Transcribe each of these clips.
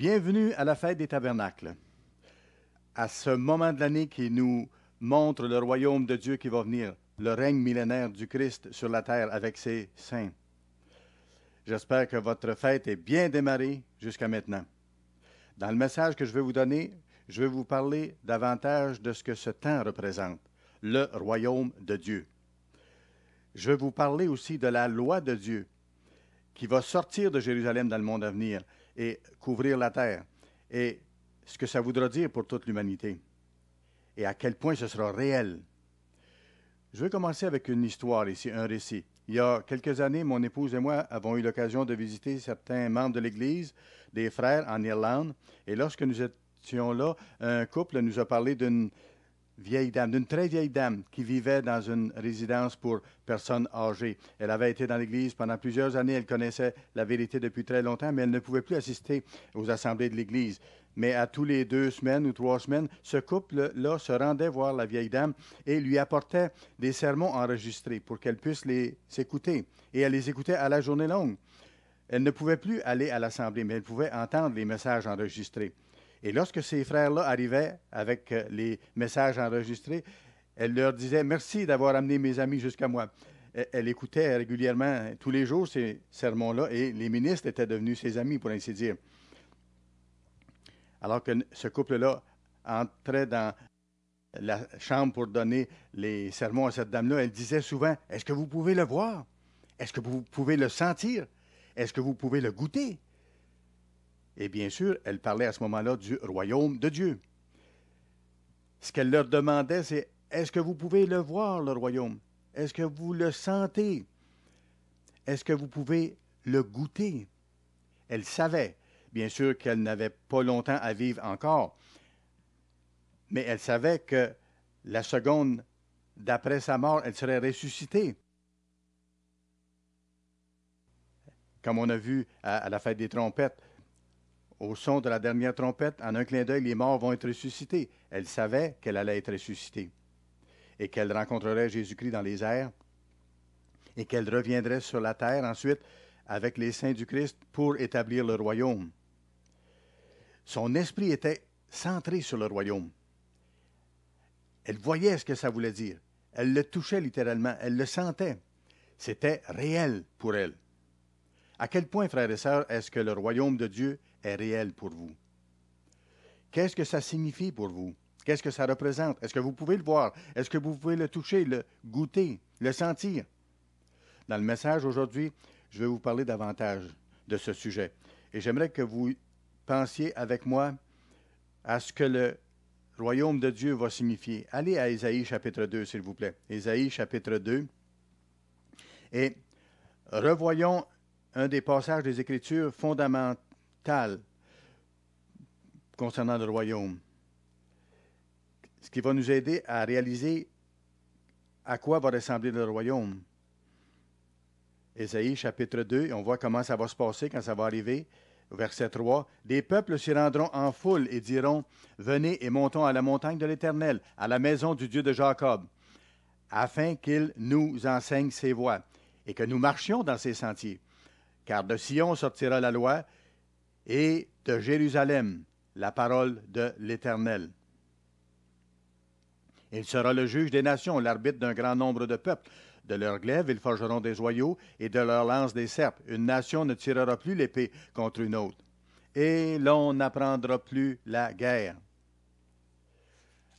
Bienvenue à la fête des tabernacles. À ce moment de l'année qui nous montre le royaume de Dieu qui va venir, le règne millénaire du Christ sur la terre avec ses saints. J'espère que votre fête est bien démarrée jusqu'à maintenant. Dans le message que je vais vous donner, je vais vous parler davantage de ce que ce temps représente, le royaume de Dieu. Je vais vous parler aussi de la loi de Dieu qui va sortir de Jérusalem dans le monde à venir et couvrir la terre. Et ce que ça voudra dire pour toute l'humanité et à quel point ce sera réel. Je vais commencer avec une histoire ici, un récit. Il y a quelques années, mon épouse et moi avons eu l'occasion de visiter certains membres de l'Église, des frères en Irlande, et lorsque nous étions là, un couple nous a parlé d'une vieille dame, d'une très vieille dame qui vivait dans une résidence pour personnes âgées. Elle avait été dans l'Église pendant plusieurs années, elle connaissait la vérité depuis très longtemps, mais elle ne pouvait plus assister aux assemblées de l'Église. Mais à tous les deux semaines ou trois semaines, ce couple-là se rendait voir la vieille dame et lui apportait des sermons enregistrés pour qu'elle puisse les écouter. Et elle les écoutait à la journée longue. Elle ne pouvait plus aller à l'assemblée, mais elle pouvait entendre les messages enregistrés. Et lorsque ces frères-là arrivaient avec euh, les messages enregistrés, elle leur disait Merci d'avoir amené mes amis jusqu'à moi. Elle, écoutait régulièrement, tous les jours, ces sermons-là, et les ministres étaient devenus ses amis, pour ainsi dire. Alors que ce couple-là entrait dans la chambre pour donner les sermons à cette dame-là, elle disait souvent Est-ce que vous pouvez le voir Est-ce que vous pouvez le sentir Est-ce que vous pouvez le goûter et bien sûr, elle parlait à ce moment-là du royaume de Dieu. Ce qu'elle leur demandait, c'est est-ce que vous pouvez le voir, le royaume Est-ce que vous le sentez Est-ce que vous pouvez le goûter Elle savait, bien sûr, qu'elle n'avait pas longtemps à vivre encore, mais elle savait que la seconde d'après sa mort, elle serait ressuscitée. Comme on a vu à, la fête des trompettes, au son de la dernière trompette, en un clin d'œil, les morts vont être ressuscités. Elle savait qu'elle allait être ressuscitée et qu'elle rencontrerait Jésus-Christ dans les airs et qu'elle reviendrait sur la terre ensuite avec les saints du Christ pour établir le royaume. Son esprit était centré sur le royaume. Elle voyait ce que ça voulait dire. Elle le touchait littéralement, elle le sentait. C'était réel pour elle. À quel point, frères et sœurs, est-ce que le royaume de Dieu est réel pour vous. Qu'est-ce que ça signifie pour vous? Qu'est-ce que ça représente? Est-ce que vous pouvez le voir? Est-ce que vous pouvez le toucher, le goûter, le sentir? Dans le message aujourd'hui, je vais vous parler davantage de ce sujet. Et j'aimerais que vous pensiez avec moi à ce que le royaume de Dieu va signifier. Allez à Ésaïe chapitre 2, s'il vous plaît. Ésaïe chapitre 2. Et revoyons un des passages des Écritures fondamentaux concernant le royaume. Ce qui va nous aider à réaliser à quoi va ressembler le royaume. Ésaïe chapitre 2, on voit comment ça va se passer quand ça va arriver. Verset 3, des peuples s'y rendront en foule et diront, Venez et montons à la montagne de l'Éternel, à la maison du Dieu de Jacob, afin qu'il nous enseigne ses voies, et que nous marchions dans ses sentiers. Car de Sion sortira la loi, et de Jérusalem la parole de l'Éternel. Il sera le juge des nations, l'arbitre d'un grand nombre de peuples. De leurs glaives, ils forgeront des joyaux, et de leurs lances, des serpes. Une nation ne tirera plus l'épée contre une autre, et l'on n'apprendra plus la guerre.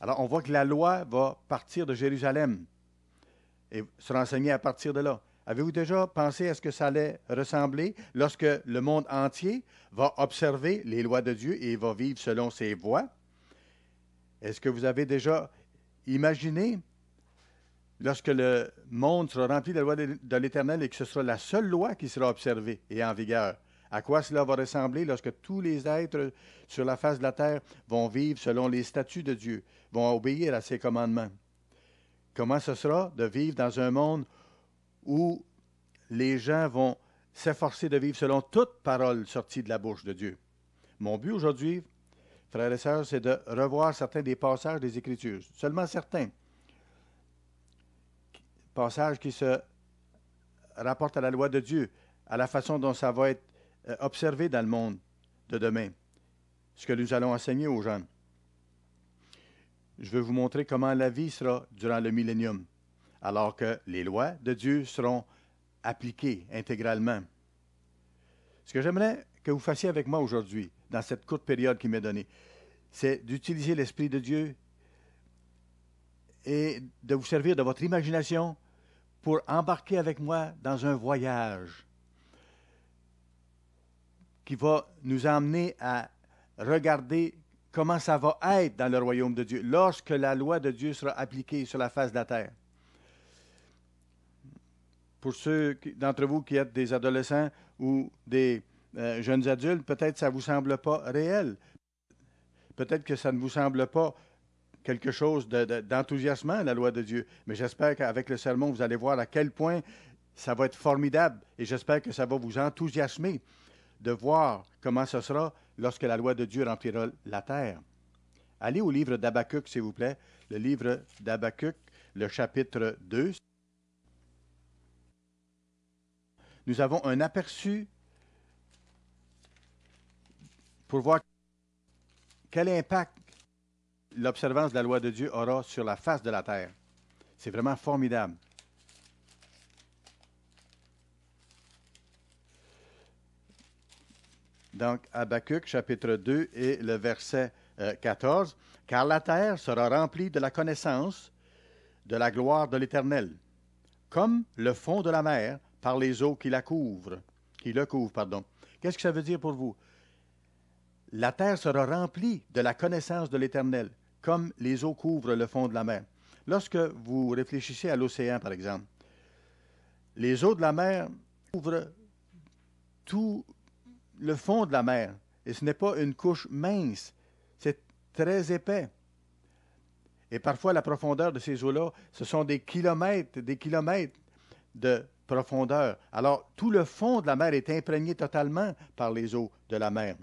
Alors, on voit que la loi va partir de Jérusalem et se renseigner à partir de là. Avez-vous déjà pensé à ce que ça allait ressembler lorsque le monde entier va observer les lois de Dieu et va vivre selon ses voies? Est-ce que vous avez déjà imaginé lorsque le monde sera rempli de la loi de l'Éternel et que ce sera la seule loi qui sera observée et en vigueur? À quoi cela va ressembler lorsque tous les êtres sur la face de la terre vont vivre selon les statuts de Dieu, vont obéir à ses commandements? Comment ce sera de vivre dans un monde où où les gens vont s'efforcer de vivre selon toute parole sortie de la bouche de Dieu. Mon but aujourd'hui, frères et sœurs, c'est de revoir certains des passages des Écritures, seulement certains passages qui se rapportent à la loi de Dieu, à la façon dont ça va être euh, observé dans le monde de demain, ce que nous allons enseigner aux jeunes. Je veux vous montrer comment la vie sera durant le millénium alors que les lois de Dieu seront appliquées intégralement. Ce que j'aimerais que vous fassiez avec moi aujourd'hui, dans cette courte période qui m'est donnée, c'est d'utiliser l'Esprit de Dieu et de vous servir de votre imagination pour embarquer avec moi dans un voyage qui va nous amener à regarder comment ça va être dans le royaume de Dieu lorsque la loi de Dieu sera appliquée sur la face de la terre pour ceux d'entre vous qui êtes des adolescents ou des euh, jeunes adultes, peut-être ça ne vous semble pas réel. Peut-être que ça ne vous semble pas quelque chose d'enthousiasmant, la loi de Dieu. Mais j'espère qu'avec le sermon, vous allez voir à quel point ça va être formidable et j'espère que ça va vous enthousiasmer de voir comment ce sera lorsque la loi de Dieu remplira la terre. Allez au livre d'Abacuc, s'il vous plaît, le livre d'Abacuc, le chapitre 2. nous avons un aperçu pour voir quel impact l'observance de la loi de Dieu aura sur la face de la terre. C'est vraiment formidable. Donc, Habacuc, chapitre 2 et le verset 14. Euh, Car la terre sera remplie de la connaissance de la gloire de l'Éternel, comme le fond de la mer par les eaux qui la couvrent, qui le couvrent, pardon. Qu'est-ce que ça veut dire pour vous? La terre sera remplie de la connaissance de l'Éternel, comme les eaux couvrent le fond de la mer. Lorsque vous réfléchissez à l'océan, par exemple, les eaux de la mer couvrent tout le fond de la mer, et ce n'est pas une couche mince, c'est très épais. Et parfois, la profondeur de ces eaux-là, ce sont des kilomètres, des kilomètres de profondeur. Alors, tout le fond de la mer est imprégné totalement par les eaux de la mer.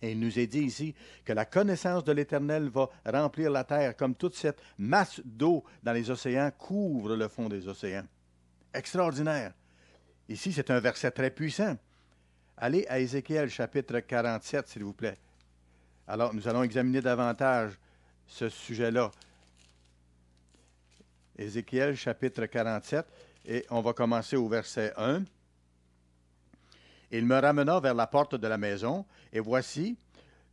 Et il nous est dit ici que la connaissance de l'Éternel va remplir la terre, comme toute cette masse d'eau dans les océans couvre le fond des océans. Extraordinaire. Ici, c'est un verset très puissant. Allez à Ézéchiel chapitre 47, s'il vous plaît. Alors, nous allons examiner davantage ce sujet-là. Ézéchiel chapitre 47. Et on va commencer au verset 1. Il me ramena vers la porte de la maison, et voici,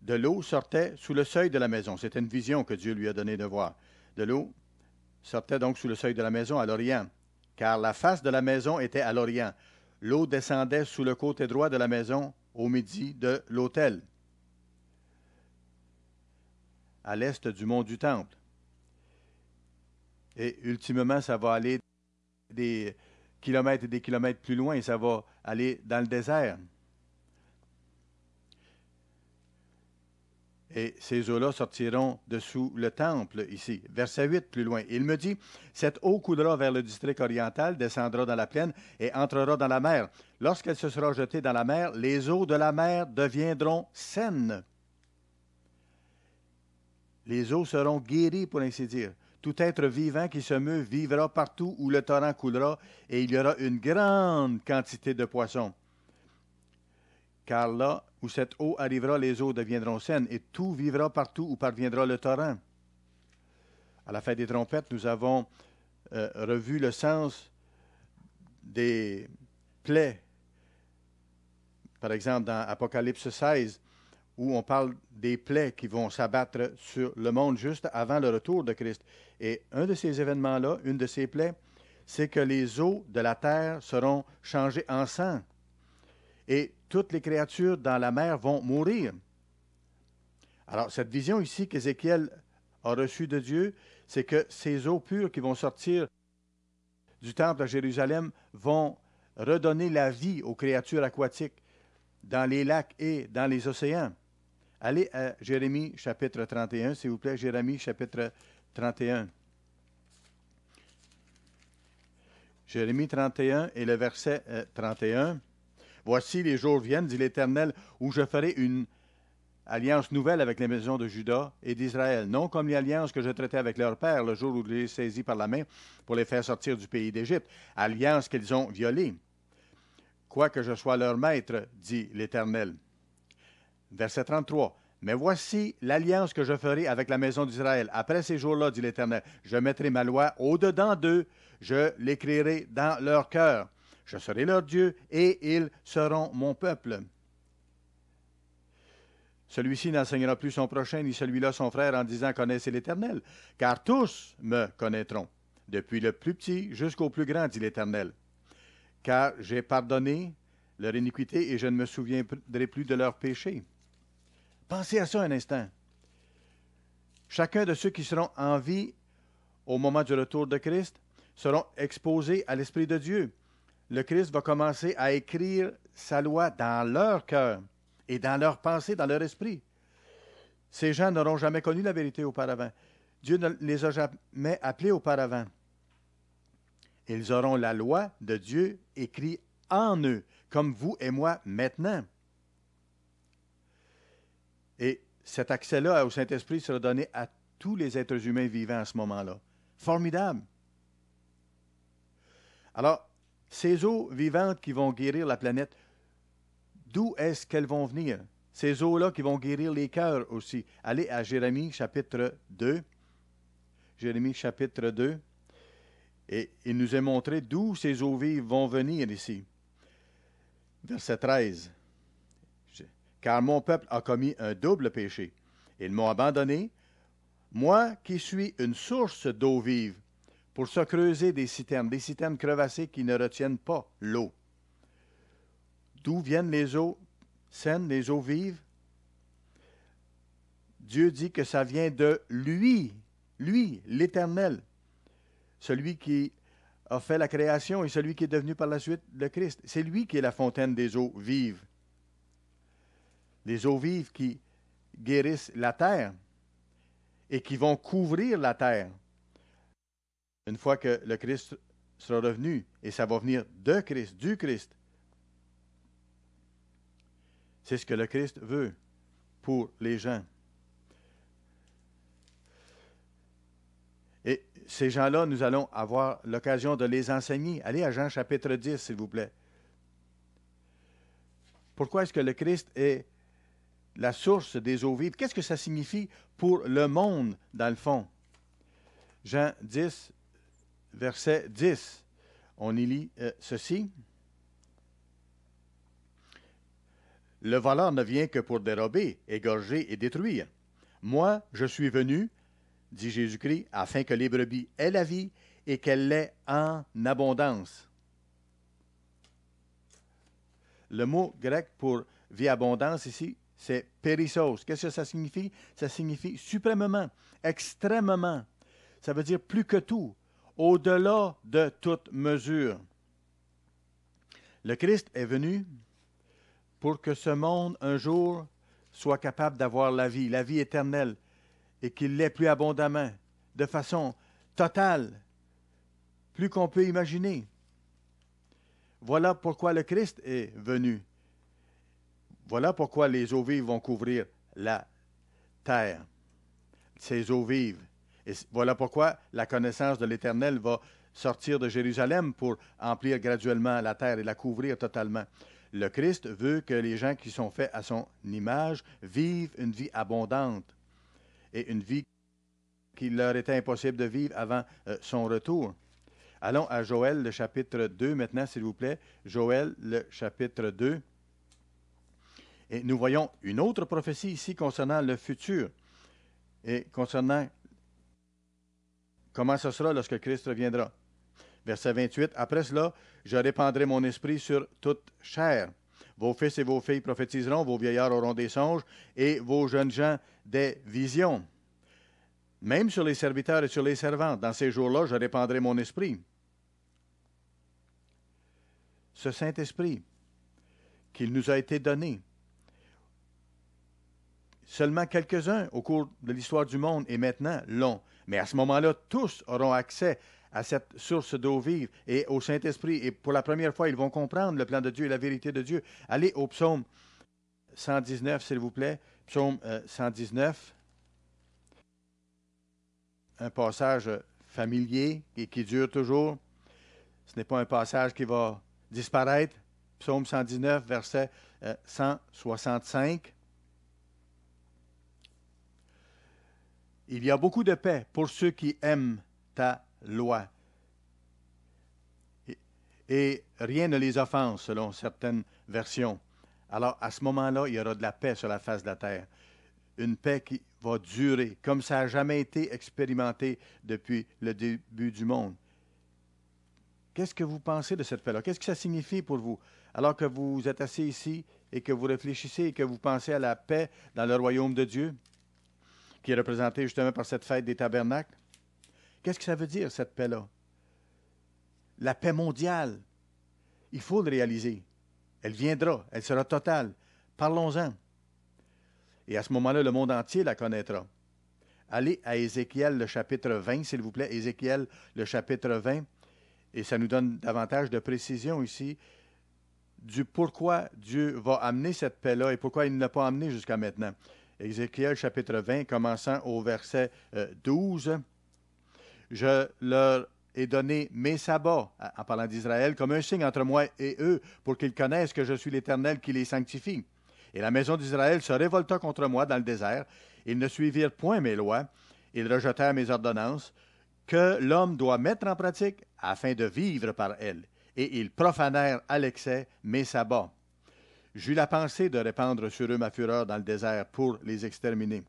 de l'eau sortait sous le seuil de la maison. C'est une vision que Dieu lui a donnée de voir. De l'eau sortait donc sous le seuil de la maison à l'orient, car la face de la maison était à l'orient. L'eau descendait sous le côté droit de la maison au midi de l'autel, à l'est du mont du temple. Et ultimement, ça va aller des kilomètres et des kilomètres plus loin et ça va aller dans le désert. Et ces eaux-là sortiront de sous le temple ici. Verset 8 plus loin. Il me dit, cette eau coudra vers le district oriental, descendra dans la plaine et entrera dans la mer. Lorsqu'elle se sera jetée dans la mer, les eaux de la mer deviendront saines. Les eaux seront guéries, pour ainsi dire. Tout être vivant qui se meut vivra partout où le torrent coulera, et il y aura une grande quantité de poissons. Car là où cette eau arrivera, les eaux deviendront saines, et tout vivra partout où parviendra le torrent. À la fin des trompettes, nous avons euh, revu le sens des plaies. Par exemple, dans Apocalypse 16, où on parle des plaies qui vont s'abattre sur le monde juste avant le retour de Christ. Et un de ces événements-là, une de ces plaies, c'est que les eaux de la terre seront changées en sang et toutes les créatures dans la mer vont mourir. Alors, cette vision ici qu'Ézéchiel a reçue de Dieu, c'est que ces eaux pures qui vont sortir du temple à Jérusalem vont redonner la vie aux créatures aquatiques dans les lacs et dans les océans. Allez à Jérémie chapitre 31, s'il vous plaît, Jérémie chapitre 31. Jérémie 31 et le verset 31. Euh, Voici les jours viennent, dit l'Éternel, où je ferai une alliance nouvelle avec les maisons de Juda et d'Israël, non comme l'alliance que je traitais avec leur père le jour où je les saisis par la main pour les faire sortir du pays d'Égypte, alliance qu'ils ont violée. Quoique je sois leur maître, dit l'Éternel. Verset 33. Mais voici l'alliance que je ferai avec la maison d'Israël. Après ces jours-là, dit l'Éternel, je mettrai ma loi au-dedans d'eux, je l'écrirai dans leur cœur. Je serai leur Dieu et ils seront mon peuple. Celui-ci n'enseignera plus son prochain ni celui-là son frère en disant Connaissez l'Éternel, car tous me connaîtront, depuis le plus petit jusqu'au plus grand, dit l'Éternel. Car j'ai pardonné leur iniquité et je ne me souviendrai plus de leurs péchés. Pensez à ça un instant. Chacun de ceux qui seront en vie au moment du retour de Christ seront exposés à l'Esprit de Dieu. Le Christ va commencer à écrire sa loi dans leur cœur et dans leur pensée, dans leur esprit. Ces gens n'auront jamais connu la vérité auparavant. Dieu ne les a jamais appelés auparavant. Ils auront la loi de Dieu écrite en eux, comme vous et moi maintenant. Et cet accès-là au Saint-Esprit sera donné à tous les êtres humains vivants à ce moment-là. Formidable. Alors, ces eaux vivantes qui vont guérir la planète, d'où est-ce qu'elles vont venir? Ces eaux-là qui vont guérir les cœurs aussi. Allez à Jérémie chapitre 2. Jérémie chapitre 2. Et il nous est montré d'où ces eaux vives vont venir ici. Verset 13 car mon peuple a commis un double péché. Ils m'ont abandonné, moi qui suis une source d'eau vive, pour se creuser des citernes, des citernes crevassées qui ne retiennent pas l'eau. D'où viennent les eaux saines, les eaux vives? Dieu dit que ça vient de lui, lui, l'Éternel, celui qui a fait la création et celui qui est devenu par la suite le Christ. C'est lui qui est la fontaine des eaux vives des eaux vives qui guérissent la terre et qui vont couvrir la terre une fois que le Christ sera revenu, et ça va venir de Christ, du Christ. C'est ce que le Christ veut pour les gens. Et ces gens-là, nous allons avoir l'occasion de les enseigner. Allez à Jean chapitre 10, s'il vous plaît. Pourquoi est-ce que le Christ est la source des eaux vives. Qu'est-ce que ça signifie pour le monde, dans le fond? Jean 10, verset 10. On y lit euh, ceci. Le voleur ne vient que pour dérober, égorger et détruire. Moi, je suis venu, dit Jésus-Christ, afin que les brebis aient la vie et qu'elle l'ait en abondance. Le mot grec pour vie abondance ici c'est périssos. Qu'est-ce que ça signifie? Ça signifie suprêmement, extrêmement. Ça veut dire plus que tout, au-delà de toute mesure. Le Christ est venu pour que ce monde, un jour, soit capable d'avoir la vie, la vie éternelle, et qu'il l'ait plus abondamment, de façon totale, plus qu'on peut imaginer. Voilà pourquoi le Christ est venu. Voilà pourquoi les eaux vives vont couvrir la terre, ces eaux vives. Et voilà pourquoi la connaissance de l'Éternel va sortir de Jérusalem pour emplir graduellement la terre et la couvrir totalement. Le Christ veut que les gens qui sont faits à son image vivent une vie abondante et une vie qu'il leur était impossible de vivre avant euh, son retour. Allons à Joël, le chapitre 2 maintenant, s'il vous plaît. Joël, le chapitre 2. Et nous voyons une autre prophétie ici concernant le futur et concernant comment ce sera lorsque Christ reviendra. Verset 28, Après cela, je répandrai mon esprit sur toute chair. Vos fils et vos filles prophétiseront, vos vieillards auront des songes, et vos jeunes gens des visions. Même sur les serviteurs et sur les servantes, dans ces jours-là, je répandrai mon esprit. Ce Saint-Esprit qu'il nous a été donné, Seulement quelques-uns au cours de l'histoire du monde et maintenant long, Mais à ce moment-là, tous auront accès à cette source d'eau vive et au Saint-Esprit. Et pour la première fois, ils vont comprendre le plan de Dieu et la vérité de Dieu. Allez au psaume 119, s'il vous plaît. Psaume 119. Euh, un passage familier et qui dure toujours. Ce n'est pas un passage qui va disparaître. Psaume 119, verset 165. Euh, Il y a beaucoup de paix pour ceux qui aiment ta loi. Et, rien ne les offense, selon certaines versions. Alors, à ce moment-là, il y aura de la paix sur la face de la terre. Une paix qui va durer, comme ça n'a jamais été expérimenté depuis le début du monde. Qu'est-ce que vous pensez de cette paix-là? Qu'est-ce que ça signifie pour vous? Alors que vous êtes assis ici et que vous réfléchissez et que vous pensez à la paix dans le royaume de Dieu, qui est représentée justement par cette fête des tabernacles. Qu'est-ce que ça veut dire, cette paix-là? La paix mondiale. Il faut le réaliser. Elle viendra, elle sera totale. Parlons-en. Et à ce moment-là, le monde entier la connaîtra. Allez à Ézéchiel le chapitre 20, s'il vous plaît. Ézéchiel le chapitre 20. Et ça nous donne davantage de précision ici du pourquoi Dieu va amener cette paix-là et pourquoi il ne l'a pas amenée jusqu'à maintenant. Ézéchiel chapitre 20, commençant au verset 12. Euh, je leur ai donné mes sabbats, en parlant d'Israël, comme un signe entre moi et eux, pour qu'ils connaissent que je suis l'Éternel qui les sanctifie. Et la maison d'Israël se révolta contre moi dans le désert. Ils ne suivirent point mes lois. Ils rejetèrent mes ordonnances que l'homme doit mettre en pratique afin de vivre par elles. Et ils profanèrent à l'excès mes sabbats. J'eus la pensée de répandre sur eux ma fureur dans le désert pour les exterminer.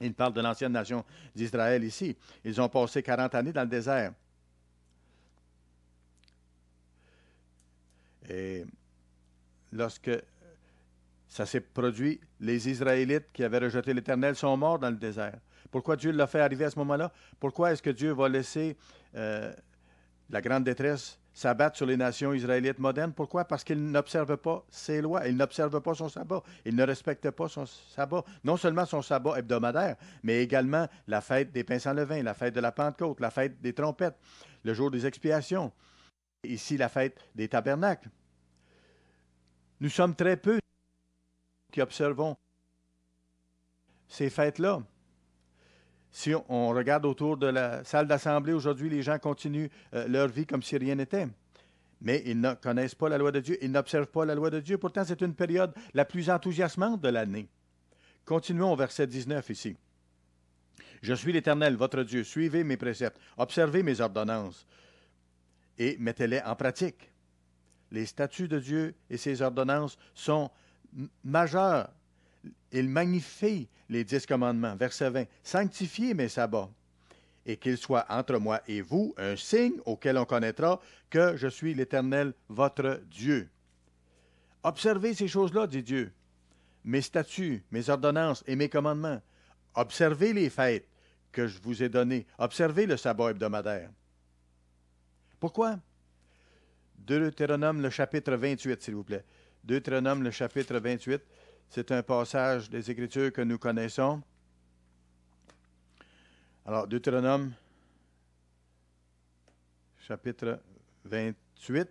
Il parle de l'ancienne nation d'Israël ici. Ils ont passé 40 années dans le désert. Et lorsque ça s'est produit, les Israélites qui avaient rejeté l'Éternel sont morts dans le désert. Pourquoi Dieu l'a fait arriver à ce moment-là? Pourquoi est-ce que Dieu va laisser euh, la grande détresse s'abattent sur les nations israélites modernes. Pourquoi? Parce qu'ils n'observent pas ces lois, ils n'observent pas son sabbat, ils ne respectent pas son sabbat, non seulement son sabbat hebdomadaire, mais également la fête des pains sans levain, la fête de la Pentecôte, la fête des trompettes, le jour des expiations, ici la fête des tabernacles. Nous sommes très peu qui observons ces fêtes-là. Si on regarde autour de la salle d'assemblée aujourd'hui, les gens continuent euh, leur vie comme si rien n'était. Mais ils ne connaissent pas la loi de Dieu, ils n'observent pas la loi de Dieu. Pourtant, c'est une période la plus enthousiasmante de l'année. Continuons au verset 19 ici. Je suis l'Éternel, votre Dieu, suivez mes préceptes, observez mes ordonnances et mettez-les en pratique. Les statuts de Dieu et ses ordonnances sont majeurs il magnifie les dix commandements, verset 20. Sanctifiez mes sabbats et qu'il soit entre moi et vous un signe auquel on connaîtra que je suis l'Éternel, votre Dieu. Observez ces choses-là, dit Dieu, mes statuts, mes ordonnances et mes commandements. Observez les fêtes que je vous ai données. Observez le sabbat hebdomadaire. Pourquoi? Deutéronome le chapitre 28, s'il vous plaît. Deutéronome le chapitre 28, c'est un passage des Écritures que nous connaissons. Alors, Deutéronome, chapitre 28.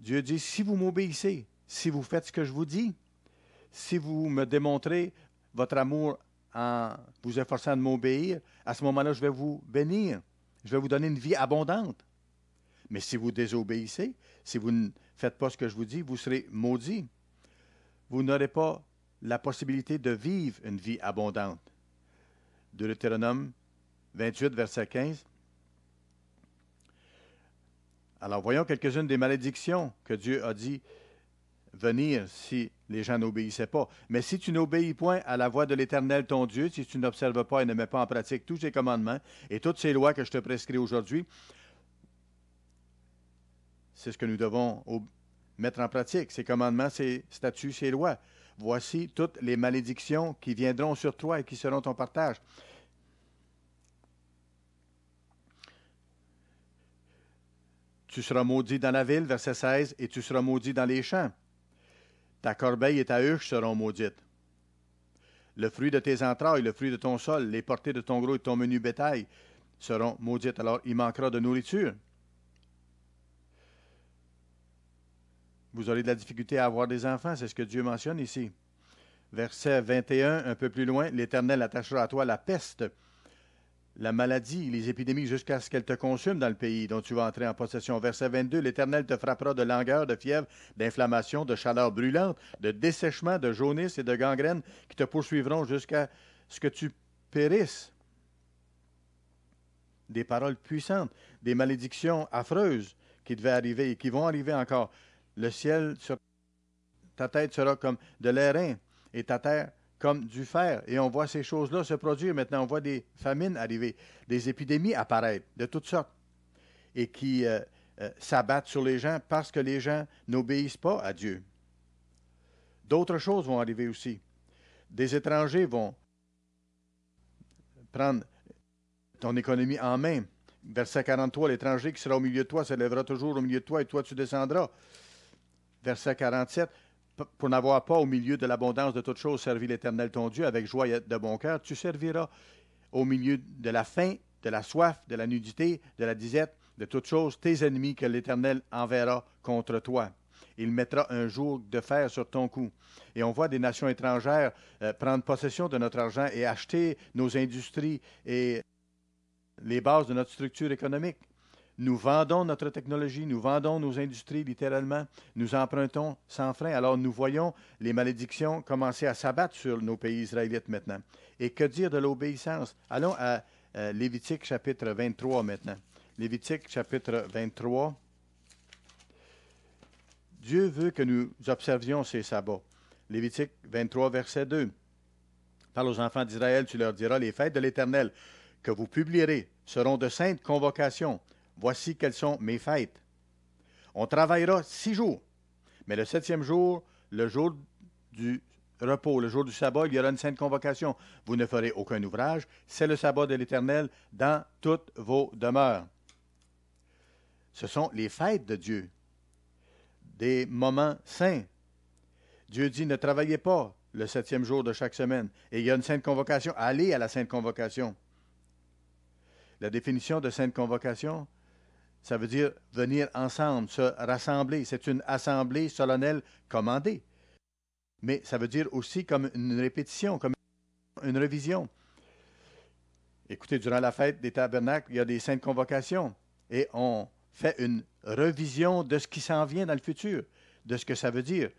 Dieu dit, si vous m'obéissez, si vous faites ce que je vous dis, si vous me démontrez votre amour en vous efforçant de m'obéir, à ce moment-là, je vais vous bénir. Je vais vous donner une vie abondante. Mais si vous désobéissez, si vous ne faites pas ce que je vous dis, vous serez maudits vous n'aurez pas la possibilité de vivre une vie abondante. Deutéronome 28, verset 15. Alors voyons quelques-unes des malédictions que Dieu a dit venir si les gens n'obéissaient pas. Mais si tu n'obéis point à la voix de l'Éternel ton Dieu, si tu n'observes pas et ne mets pas en pratique tous ces commandements et toutes ces lois que je te prescris aujourd'hui, c'est ce que nous devons mettre en pratique ses commandements, ses statuts, ses lois. Voici toutes les malédictions qui viendront sur toi et qui seront ton partage. Tu seras maudit dans la ville, verset 16, et tu seras maudit dans les champs. Ta corbeille et ta huche seront maudites. Le fruit de tes entrailles, le fruit de ton sol, les portées de ton gros et de ton menu bétail seront maudites. Alors il manquera de nourriture. Vous aurez de la difficulté à avoir des enfants, c'est ce que Dieu mentionne ici. Verset 21, un peu plus loin, l'Éternel attachera à toi la peste, la maladie, les épidémies, jusqu'à ce qu'elles te consument dans le pays dont tu vas entrer en possession. Verset 22, l'Éternel te frappera de langueur, de fièvre, d'inflammation, de chaleur brûlante, de dessèchement, de jaunisse et de gangrène qui te poursuivront jusqu'à ce que tu périsses. Des paroles puissantes, des malédictions affreuses qui devaient arriver et qui vont arriver encore. Le ciel sur ta tête sera comme de l'airain et ta terre comme du fer. Et on voit ces choses-là se produire. Maintenant, on voit des famines arriver, des épidémies apparaître de toutes sortes et qui euh, euh, s'abattent sur les gens parce que les gens n'obéissent pas à Dieu. D'autres choses vont arriver aussi. Des étrangers vont prendre ton économie en main. Verset 43, l'étranger qui sera au milieu de toi s'élèvera toujours au milieu de toi et toi tu descendras verset 47 pour n'avoir pas au milieu de l'abondance de toutes choses servi l'Éternel ton Dieu avec joie et de bon cœur, tu serviras au milieu de la faim, de la soif, de la nudité, de la disette, de toutes choses, tes ennemis que l'Éternel enverra contre toi. Il mettra un jour de fer sur ton cou. Et on voit des nations étrangères euh, prendre possession de notre argent et acheter nos industries et les bases de notre structure économique. Nous vendons notre technologie, nous vendons nos industries littéralement, nous empruntons sans frein. Alors nous voyons les malédictions commencer à s'abattre sur nos pays israélites maintenant. Et que dire de l'obéissance Allons à euh, Lévitique chapitre 23 maintenant. Lévitique chapitre 23. Dieu veut que nous observions ces sabbats. Lévitique 23, verset 2. Parle aux enfants d'Israël, tu leur diras les fêtes de l'Éternel que vous publierez seront de saintes convocations. Voici quelles sont mes fêtes. On travaillera six jours, mais le septième jour, le jour du repos, le jour du sabbat, il y aura une sainte convocation. Vous ne ferez aucun ouvrage, c'est le sabbat de l'Éternel dans toutes vos demeures. Ce sont les fêtes de Dieu, des moments saints. Dieu dit, ne travaillez pas le septième jour de chaque semaine. Et il y a une sainte convocation. Allez à la sainte convocation. La définition de sainte convocation, ça veut dire venir ensemble, se rassembler. C'est une assemblée solennelle commandée. Mais ça veut dire aussi comme une répétition, comme une révision. Écoutez, durant la fête des tabernacles, il y a des saintes convocations et on fait une révision de ce qui s'en vient dans le futur, de ce que ça veut dire,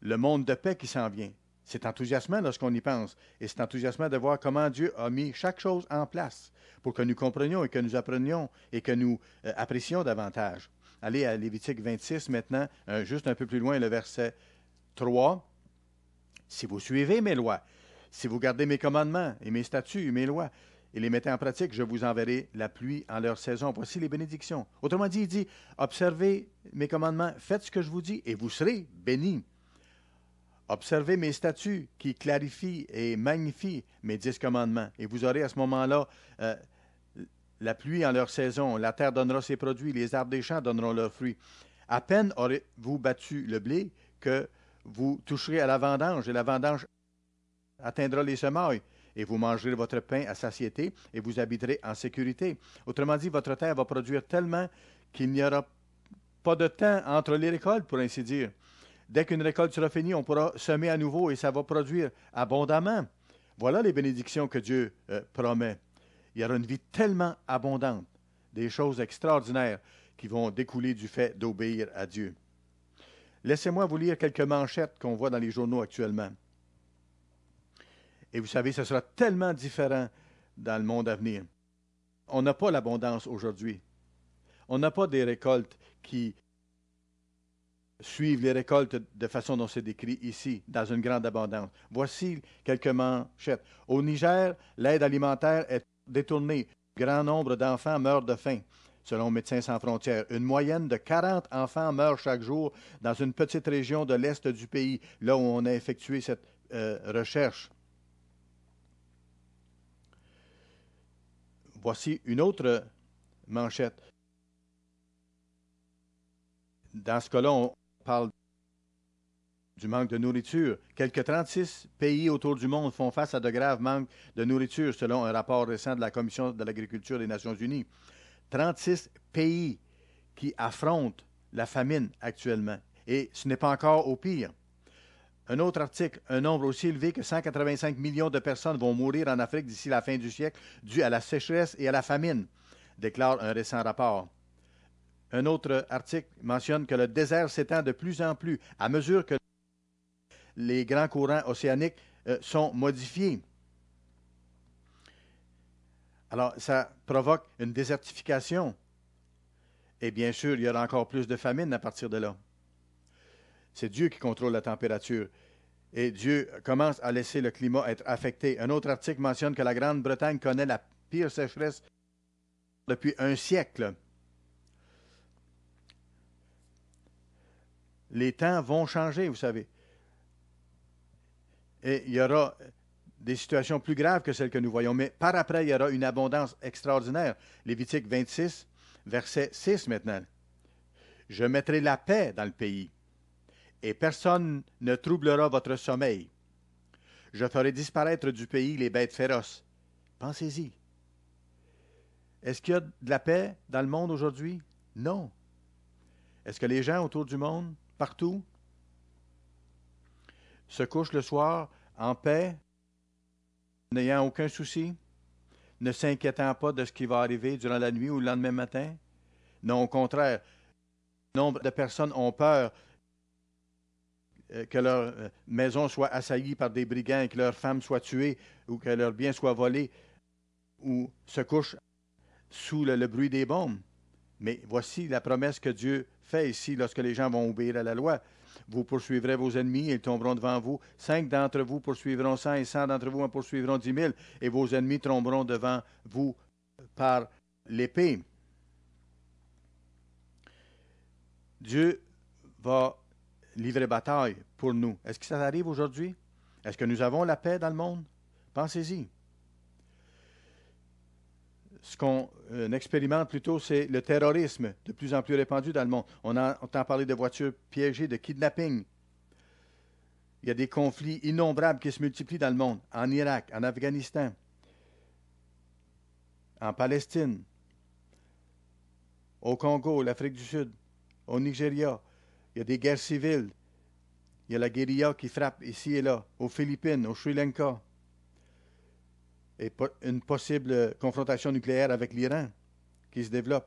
le monde de paix qui s'en vient, c'est enthousiasmant lorsqu'on y pense, et c'est enthousiasmant de voir comment Dieu a mis chaque chose en place pour que nous comprenions et que nous apprenions et que nous euh, apprécions davantage. Allez à Lévitique 26 maintenant, euh, juste un peu plus loin, le verset 3. Si vous suivez mes lois, si vous gardez mes commandements et mes statuts et mes lois, et les mettez en pratique, je vous enverrai la pluie en leur saison. Voici les bénédictions. Autrement dit, il dit, observez mes commandements, faites ce que je vous dis, et vous serez bénis. Observez mes statuts qui clarifient et magnifient mes dix commandements. Et vous aurez à ce moment-là euh, la pluie en leur saison, la terre donnera ses produits, les arbres des champs donneront leurs fruits. À peine aurez-vous battu le blé que vous toucherez à la vendange, et la vendange atteindra les semailles, et vous mangerez votre pain à satiété, et vous habiterez en sécurité. Autrement dit, votre terre va produire tellement qu'il n'y aura pas de temps entre les récoltes, pour ainsi dire. Dès qu'une récolte sera finie, on pourra semer à nouveau et ça va produire abondamment. Voilà les bénédictions que Dieu euh, promet. Il y aura une vie tellement abondante, des choses extraordinaires qui vont découler du fait d'obéir à Dieu. Laissez-moi vous lire quelques manchettes qu'on voit dans les journaux actuellement. Et vous savez, ce sera tellement différent dans le monde à venir. On n'a pas l'abondance aujourd'hui. On n'a pas des récoltes qui suivent les récoltes de façon dont c'est décrit ici, dans une grande abondance. Voici quelques manchettes. Au Niger, l'aide alimentaire est détournée. Grand nombre d'enfants meurent de faim. Selon Médecins sans frontières, une moyenne de 40 enfants meurent chaque jour dans une petite région de l'Est du pays, là où on a effectué cette euh, recherche. Voici une autre manchette. Dans ce cas-là, on, parle du manque de nourriture. Quelques 36 pays autour du monde font face à de graves manques de nourriture, selon un rapport récent de la Commission de l'agriculture des Nations unies. 36 pays qui affrontent la famine actuellement. Et ce n'est pas encore au pire. Un autre article, un nombre aussi élevé que 185 millions de personnes vont mourir en Afrique d'ici la fin du siècle dû à la sécheresse et à la famine, déclare un récent rapport. Un autre article mentionne que le désert s'étend de plus en plus à mesure que les grands courants océaniques euh, sont modifiés. Alors, ça provoque une désertification. Et bien sûr, il y aura encore plus de famine à partir de là. C'est Dieu qui contrôle la température. Et Dieu commence à laisser le climat être affecté. Un autre article mentionne que la Grande-Bretagne connaît la pire sécheresse depuis un siècle. les temps vont changer, vous savez. Et il y aura des situations plus graves que celles que nous voyons. Mais par après, il y aura une abondance extraordinaire. Lévitique 26, verset 6 maintenant. Je mettrai la paix dans le pays, et personne ne troublera votre sommeil. Je ferai disparaître du pays les bêtes féroces. Pensez-y. Est-ce qu'il y a de la paix dans le monde aujourd'hui? Non. Est-ce que les gens autour du monde partout, se couche le soir en paix, n'ayant aucun souci, ne s'inquiétant pas de ce qui va arriver durant la nuit ou le lendemain matin. Non, au contraire, nombre de personnes ont peur euh, que leur euh, maison soit assaillie par des brigands que leurs femmes soient tuées ou que leurs biens soient volés ou se couche sous le bruit des bombes. Mais voici la promesse que Dieu fait ici lorsque les gens vont obéir à la loi. Vous poursuivrez vos ennemis, ils tomberont devant vous. Cinq d'entre vous poursuivront cinq, et cent d'entre vous en poursuivront dix mille, et vos ennemis tomberont devant vous par l'épée. Dieu va livrer bataille pour nous. Est-ce que ça arrive aujourd'hui? Est-ce que nous avons la paix dans le monde? Pensez-y ce qu'on euh, expérimente plutôt, c'est le terrorisme de plus en plus répandu dans le monde. On, entend parler de voitures piégées, de kidnappings. Il y a des conflits innombrables qui se multiplient dans le monde, en Irak, en Afghanistan, en Palestine, au Congo, l'Afrique du Sud, au Nigeria. Il y a des guerres civiles. Il y a la guérilla qui frappe ici et là, aux Philippines, au Sri Lanka, et une possible confrontation nucléaire avec l'Iran qui se développe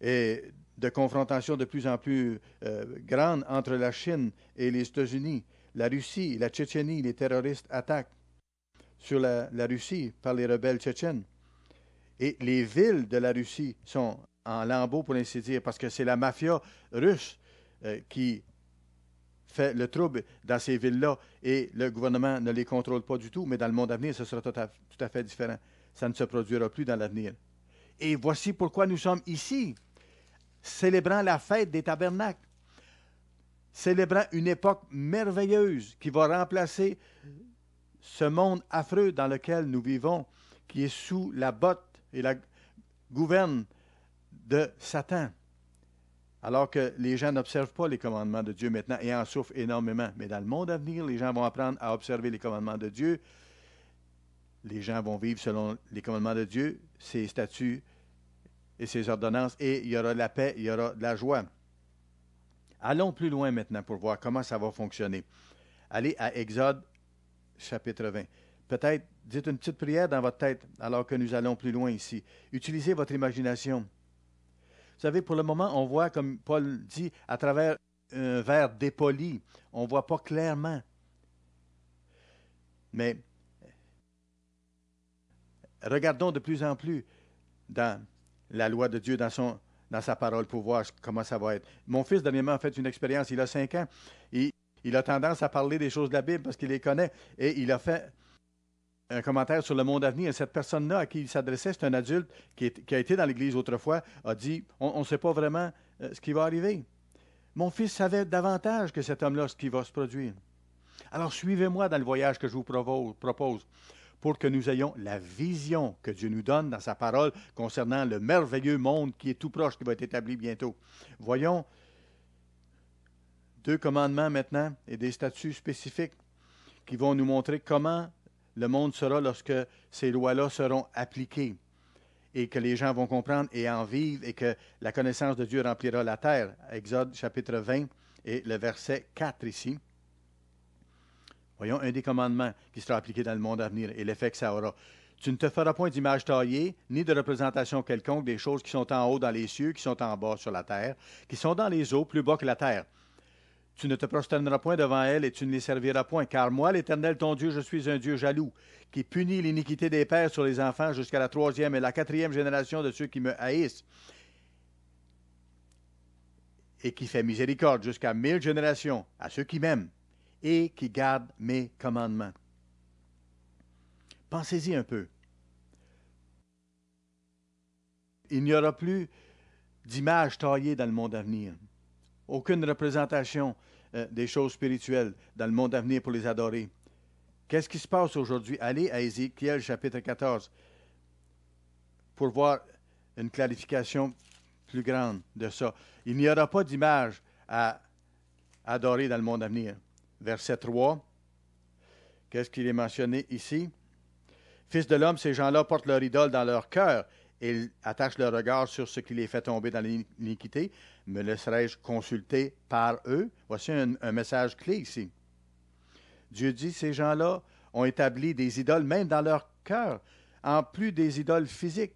et de confrontations de plus en plus euh, grandes entre la Chine et les États-Unis, la Russie, la Tchétchénie, les terroristes attaquent sur la, Russie par les rebelles tchétchènes. Et les villes de la Russie sont en lambeaux, pour ainsi dire, parce que c'est la mafia russe euh, qui fait le trouble dans ces villes-là et le gouvernement ne les contrôle pas du tout, mais dans le monde à venir, ce sera tout à, fait différent. Ça ne se produira plus dans l'avenir. Et voici pourquoi nous sommes ici, célébrant la fête des tabernacles, célébrant une époque merveilleuse qui va remplacer ce monde affreux dans lequel nous vivons, qui est sous la botte et la gouverne de Satan. Alors que les gens n'observent pas les commandements de Dieu maintenant et en souffrent énormément. Mais dans le monde à venir, les gens vont apprendre à observer les commandements de Dieu. Les gens vont vivre selon les commandements de Dieu, ses statuts et ses ordonnances, et il y aura la paix, il y aura de la joie. Allons plus loin maintenant pour voir comment ça va fonctionner. Allez à Exode chapitre 20. Peut-être dites une petite prière dans votre tête alors que nous allons plus loin ici. Utilisez votre imagination. Vous savez, pour le moment, on voit, comme Paul dit, à travers un verre dépoli, on ne voit pas clairement. Mais regardons de plus en plus dans la loi de Dieu, dans, son, dans sa parole pour voir comment ça va être. Mon fils, dernièrement, a fait une expérience. Il a cinq ans. il a tendance à parler des choses de la Bible parce qu'il les connaît. Et il a fait un commentaire sur le monde à venir. Cette personne-là à qui il s'adressait, c'est un adulte qui, a été dans l'Église autrefois, a dit On ne sait pas vraiment euh, ce qui va arriver. Mon fils savait davantage que cet homme-là ce qui va se produire. Alors suivez-moi dans le voyage que je vous propose pour que nous ayons la vision que Dieu nous donne dans sa parole concernant le merveilleux monde qui est tout proche, qui va être établi bientôt. Voyons deux commandements maintenant et des statuts spécifiques qui vont nous montrer comment le monde sera lorsque ces lois-là seront appliquées et que les gens vont comprendre et en vivre et que la connaissance de Dieu remplira la terre. Exode chapitre 20 et le verset 4 ici. Voyons un des commandements qui sera appliqué dans le monde à venir et l'effet que ça aura. Tu ne te feras point d'image taillée, ni de représentation quelconque des choses qui sont en haut dans les cieux, qui sont en bas sur la terre, qui sont dans les eaux plus bas que la terre. Tu ne te prosterneras point devant elle et tu ne les serviras point, car moi, l'Éternel ton Dieu, je suis un Dieu jaloux, qui punit l'iniquité des pères sur les enfants jusqu'à la troisième et la quatrième génération de ceux qui me haïssent, et qui fait miséricorde jusqu'à mille générations à ceux qui m'aiment, et qui gardent mes commandements. Pensez-y un peu. Il n'y aura plus d'images taillées dans le monde à venir aucune représentation euh, des choses spirituelles dans le monde à venir pour les adorer. Qu'est-ce qui se passe aujourd'hui? Allez à Ézéchiel chapitre 14 pour voir une clarification plus grande de ça. Il n'y aura pas d'image à adorer dans le monde à venir. Verset 3. Qu'est-ce qu'il est mentionné ici? Fils de l'homme, ces gens-là portent leur idole dans leur cœur et attachent leur regard sur ce qui les fait tomber dans l'iniquité. Me laisserai-je consulter par eux? Voici un, message clé ici. Dieu dit, ces gens-là ont établi des idoles même dans leur cœur, en plus des idoles physiques.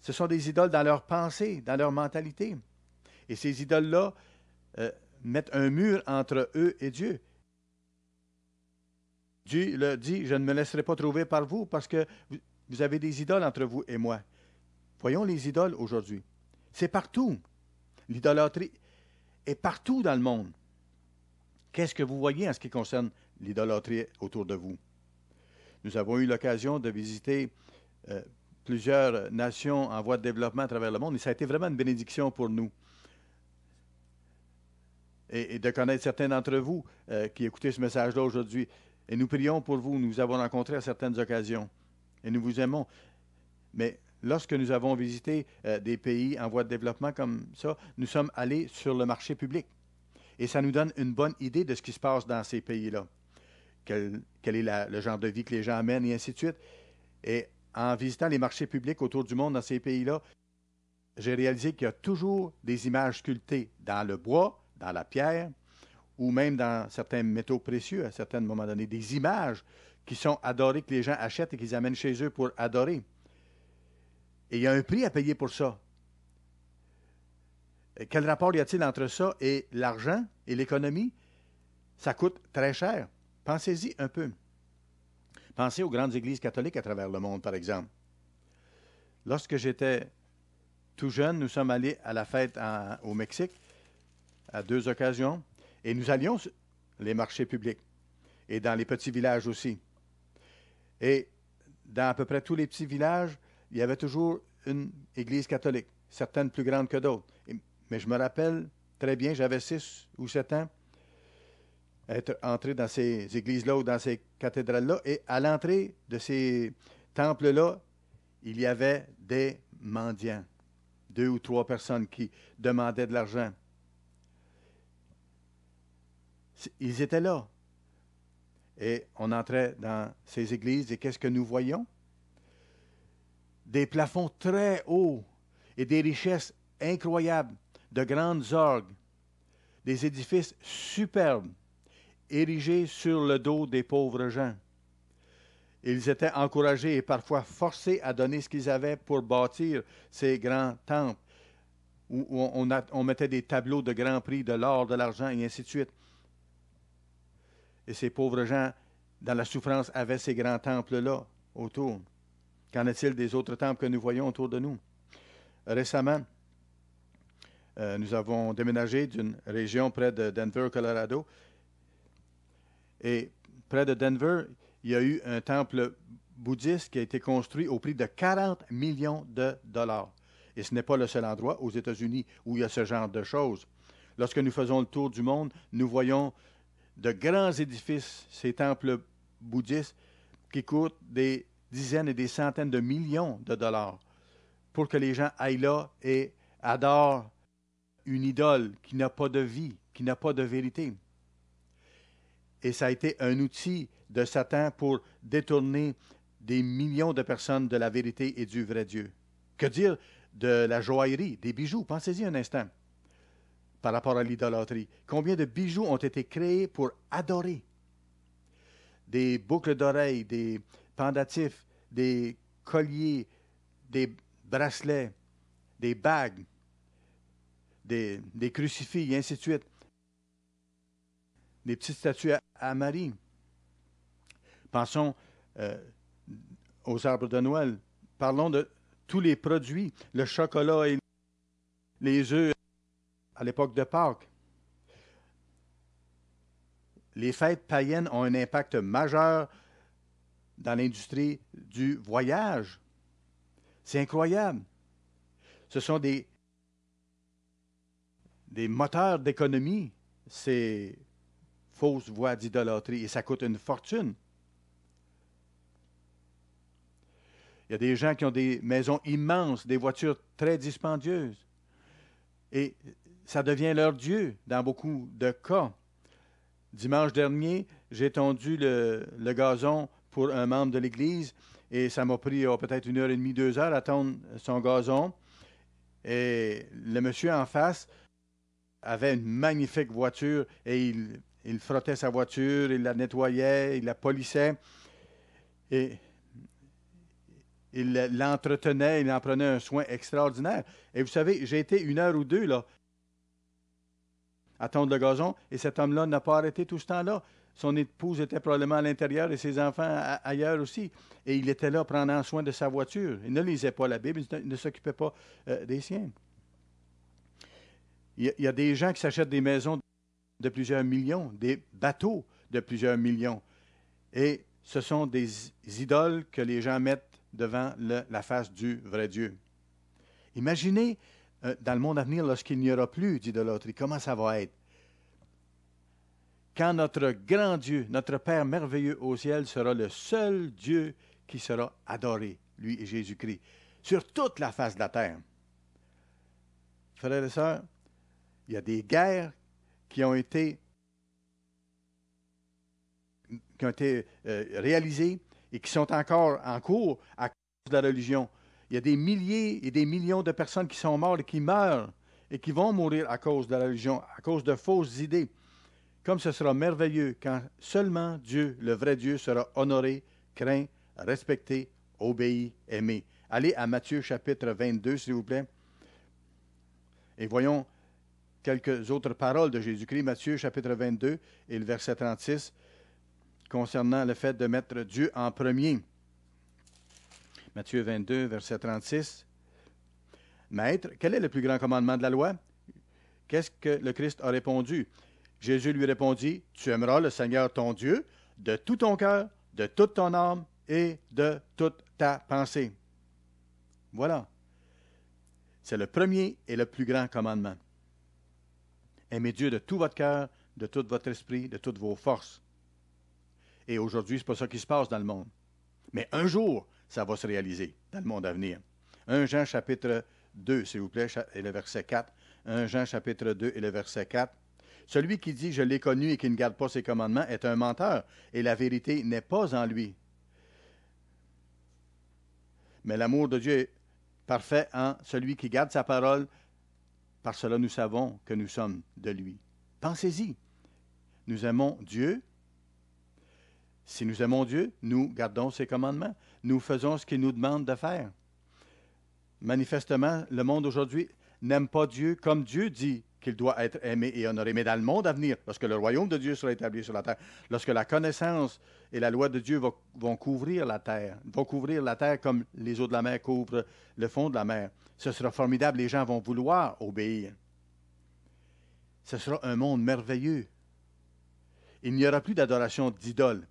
Ce sont des idoles dans leur pensée, dans leur mentalité. Et ces idoles-là euh, mettent un mur entre eux et Dieu. Dieu leur dit, je ne me laisserai pas trouver par vous parce que vous avez des idoles entre vous et moi. Voyons les idoles aujourd'hui. C'est partout. L'idolâtrie est partout dans le monde. Qu'est-ce que vous voyez en ce qui concerne l'idolâtrie autour de vous? Nous avons eu l'occasion de visiter euh, plusieurs nations en voie de développement à travers le monde et ça a été vraiment une bénédiction pour nous. Et, de connaître certains d'entre vous euh, qui écoutez ce message-là aujourd'hui. Et nous prions pour vous, nous vous avons rencontrés à certaines occasions et nous vous aimons. Mais lorsque nous avons visité euh, des pays en voie de développement comme ça, nous sommes allés sur le marché public. Et ça nous donne une bonne idée de ce qui se passe dans ces pays-là. Quel, est le genre de vie que les gens amènent, et ainsi de suite. Et en visitant les marchés publics autour du monde dans ces pays-là, j'ai réalisé qu'il y a toujours des images sculptées dans le bois, dans la pierre, ou même dans certains métaux précieux à certains moments donnés, des images qui sont adorées, que les gens achètent et qu'ils amènent chez eux pour adorer. Et il y a un prix à payer pour ça. Quel rapport y a-t-il entre ça et l'argent et l'économie? Ça coûte très cher. Pensez-y un peu. Pensez aux grandes églises catholiques à travers le monde, par exemple. Lorsque j'étais tout jeune, nous sommes allés à la fête au Mexique à deux occasions et nous allions les marchés publics et dans les petits villages aussi. Et dans à peu près tous les petits villages, il y avait toujours une église catholique, certaines plus grandes que d'autres. Mais je me rappelle très bien, j'avais six ou sept ans, être entré dans ces églises-là ou dans ces cathédrales-là, et à l'entrée de ces temples-là, il y avait des mendiants, deux ou trois personnes qui demandaient de l'argent. Ils étaient là. Et on entrait dans ces églises, et qu'est-ce que nous voyons? des plafonds très hauts et des richesses incroyables, de grandes orgues, des édifices superbes, érigés sur le dos des pauvres gens. Ils étaient encouragés et parfois forcés à donner ce qu'ils avaient pour bâtir ces grands temples où on, mettait des tableaux de grand prix, de l'or, de l'argent et ainsi de suite. Et ces pauvres gens, dans la souffrance, avaient ces grands temples-là autour. Qu'en est-il des autres temples que nous voyons autour de nous? Récemment, euh, nous avons déménagé d'une région près de Denver, Colorado. Et près de Denver, il y a eu un temple bouddhiste qui a été construit au prix de 40 millions de dollars. Et ce n'est pas le seul endroit aux États-Unis où il y a ce genre de choses. Lorsque nous faisons le tour du monde, nous voyons de grands édifices, ces temples bouddhistes, qui coûtent des dizaines et des centaines de millions de dollars pour que les gens aillent là et adorent une idole qui n'a pas de vie, qui n'a pas de vérité. Et ça a été un outil de Satan pour détourner des millions de personnes de la vérité et du vrai Dieu. Que dire de la joaillerie, des bijoux? Pensez-y un instant par rapport à l'idolâtrie. Combien de bijoux ont été créés pour adorer? Des boucles d'oreilles, des, pendatifs, des colliers, des bracelets, des bagues, des, crucifix, et ainsi de suite. Des petites statues à, Marie. Pensons euh, aux arbres de Noël. Parlons de tous les produits, le chocolat et les œufs à l'époque de Pâques. Les fêtes païennes ont un impact majeur dans l'industrie du voyage. C'est incroyable. Ce sont des, des moteurs d'économie, ces fausses voies d'idolâtrie, et ça coûte une fortune. Il y a des gens qui ont des maisons immenses, des voitures très dispendieuses. Et ça devient leur Dieu dans beaucoup de cas. Dimanche dernier, j'ai tendu le, le, gazon pour un membre de l'Église. Et ça m'a pris oh, peut-être une heure et demie, deux heures à attendre son gazon. Et le monsieur en face avait une magnifique voiture et il, frottait sa voiture, il la nettoyait, il la polissait. Et il l'entretenait, il en prenait un soin extraordinaire. Et vous savez, j'ai été une heure ou deux là, à tondre le gazon, et cet homme-là n'a pas arrêté tout ce temps-là. Son épouse était probablement à l'intérieur et ses enfants ailleurs aussi. Et il était là prenant soin de sa voiture. Il ne lisait pas la Bible, il ne, s'occupait pas euh, des siens. Il y, a, des gens qui s'achètent des maisons de plusieurs millions, des bateaux de plusieurs millions. Et ce sont des idoles que les gens mettent devant la face du vrai Dieu. Imaginez euh, dans le monde à venir lorsqu'il n'y aura plus d'idolâtrie, comment ça va être? quand notre grand Dieu, notre Père merveilleux au ciel, sera le seul Dieu qui sera adoré, lui et Jésus-Christ, sur toute la face de la terre. Frères et sœurs, il y a des guerres qui ont été, euh, réalisées et qui sont encore en cours à cause de la religion. Il y a des milliers et des millions de personnes qui sont mortes et qui meurent et qui vont mourir à cause de la religion, à cause de fausses idées comme ce sera merveilleux quand seulement Dieu, le vrai Dieu, sera honoré, craint, respecté, obéi, aimé. Allez à Matthieu chapitre 22, s'il vous plaît, et voyons quelques autres paroles de Jésus-Christ. Matthieu chapitre 22 et le verset 36 concernant le fait de mettre Dieu en premier. Matthieu 22, verset 36. Maître, quel est le plus grand commandement de la loi? Qu'est-ce que le Christ a répondu? Jésus lui répondit, Tu aimeras le Seigneur ton Dieu de tout ton cœur, de toute ton âme et de toute ta pensée. Voilà. C'est le premier et le plus grand commandement. Aimez Dieu de tout votre cœur, de tout votre esprit, de toutes vos forces. Et aujourd'hui, c'est pas ça qui se passe dans le monde. Mais un jour, ça va se réaliser dans le monde à venir. 1 Jean chapitre 2, s'il vous plaît, et le verset 4. 1 Jean chapitre 2 et le verset 4. Celui qui dit je l'ai connu et qui ne garde pas ses commandements est un menteur, et la vérité n'est pas en lui. Mais l'amour de Dieu est parfait en celui qui garde sa parole. Par cela nous savons que nous sommes de lui. Pensez-y. Nous aimons Dieu. Si nous aimons Dieu, nous gardons ses commandements. Nous faisons ce qu'il nous demande de faire. Manifestement, le monde aujourd'hui n'aime pas Dieu comme Dieu dit qu'il doit être aimé et honoré. Mais dans le monde à venir, lorsque le royaume de Dieu sera établi sur la terre, lorsque la connaissance et la loi de Dieu vont couvrir la terre, vont couvrir la terre comme les eaux de la mer couvrent le fond de la mer, ce sera formidable. Les gens vont vouloir obéir. Ce sera un monde merveilleux. Il n'y aura plus d'adoration d'idoles.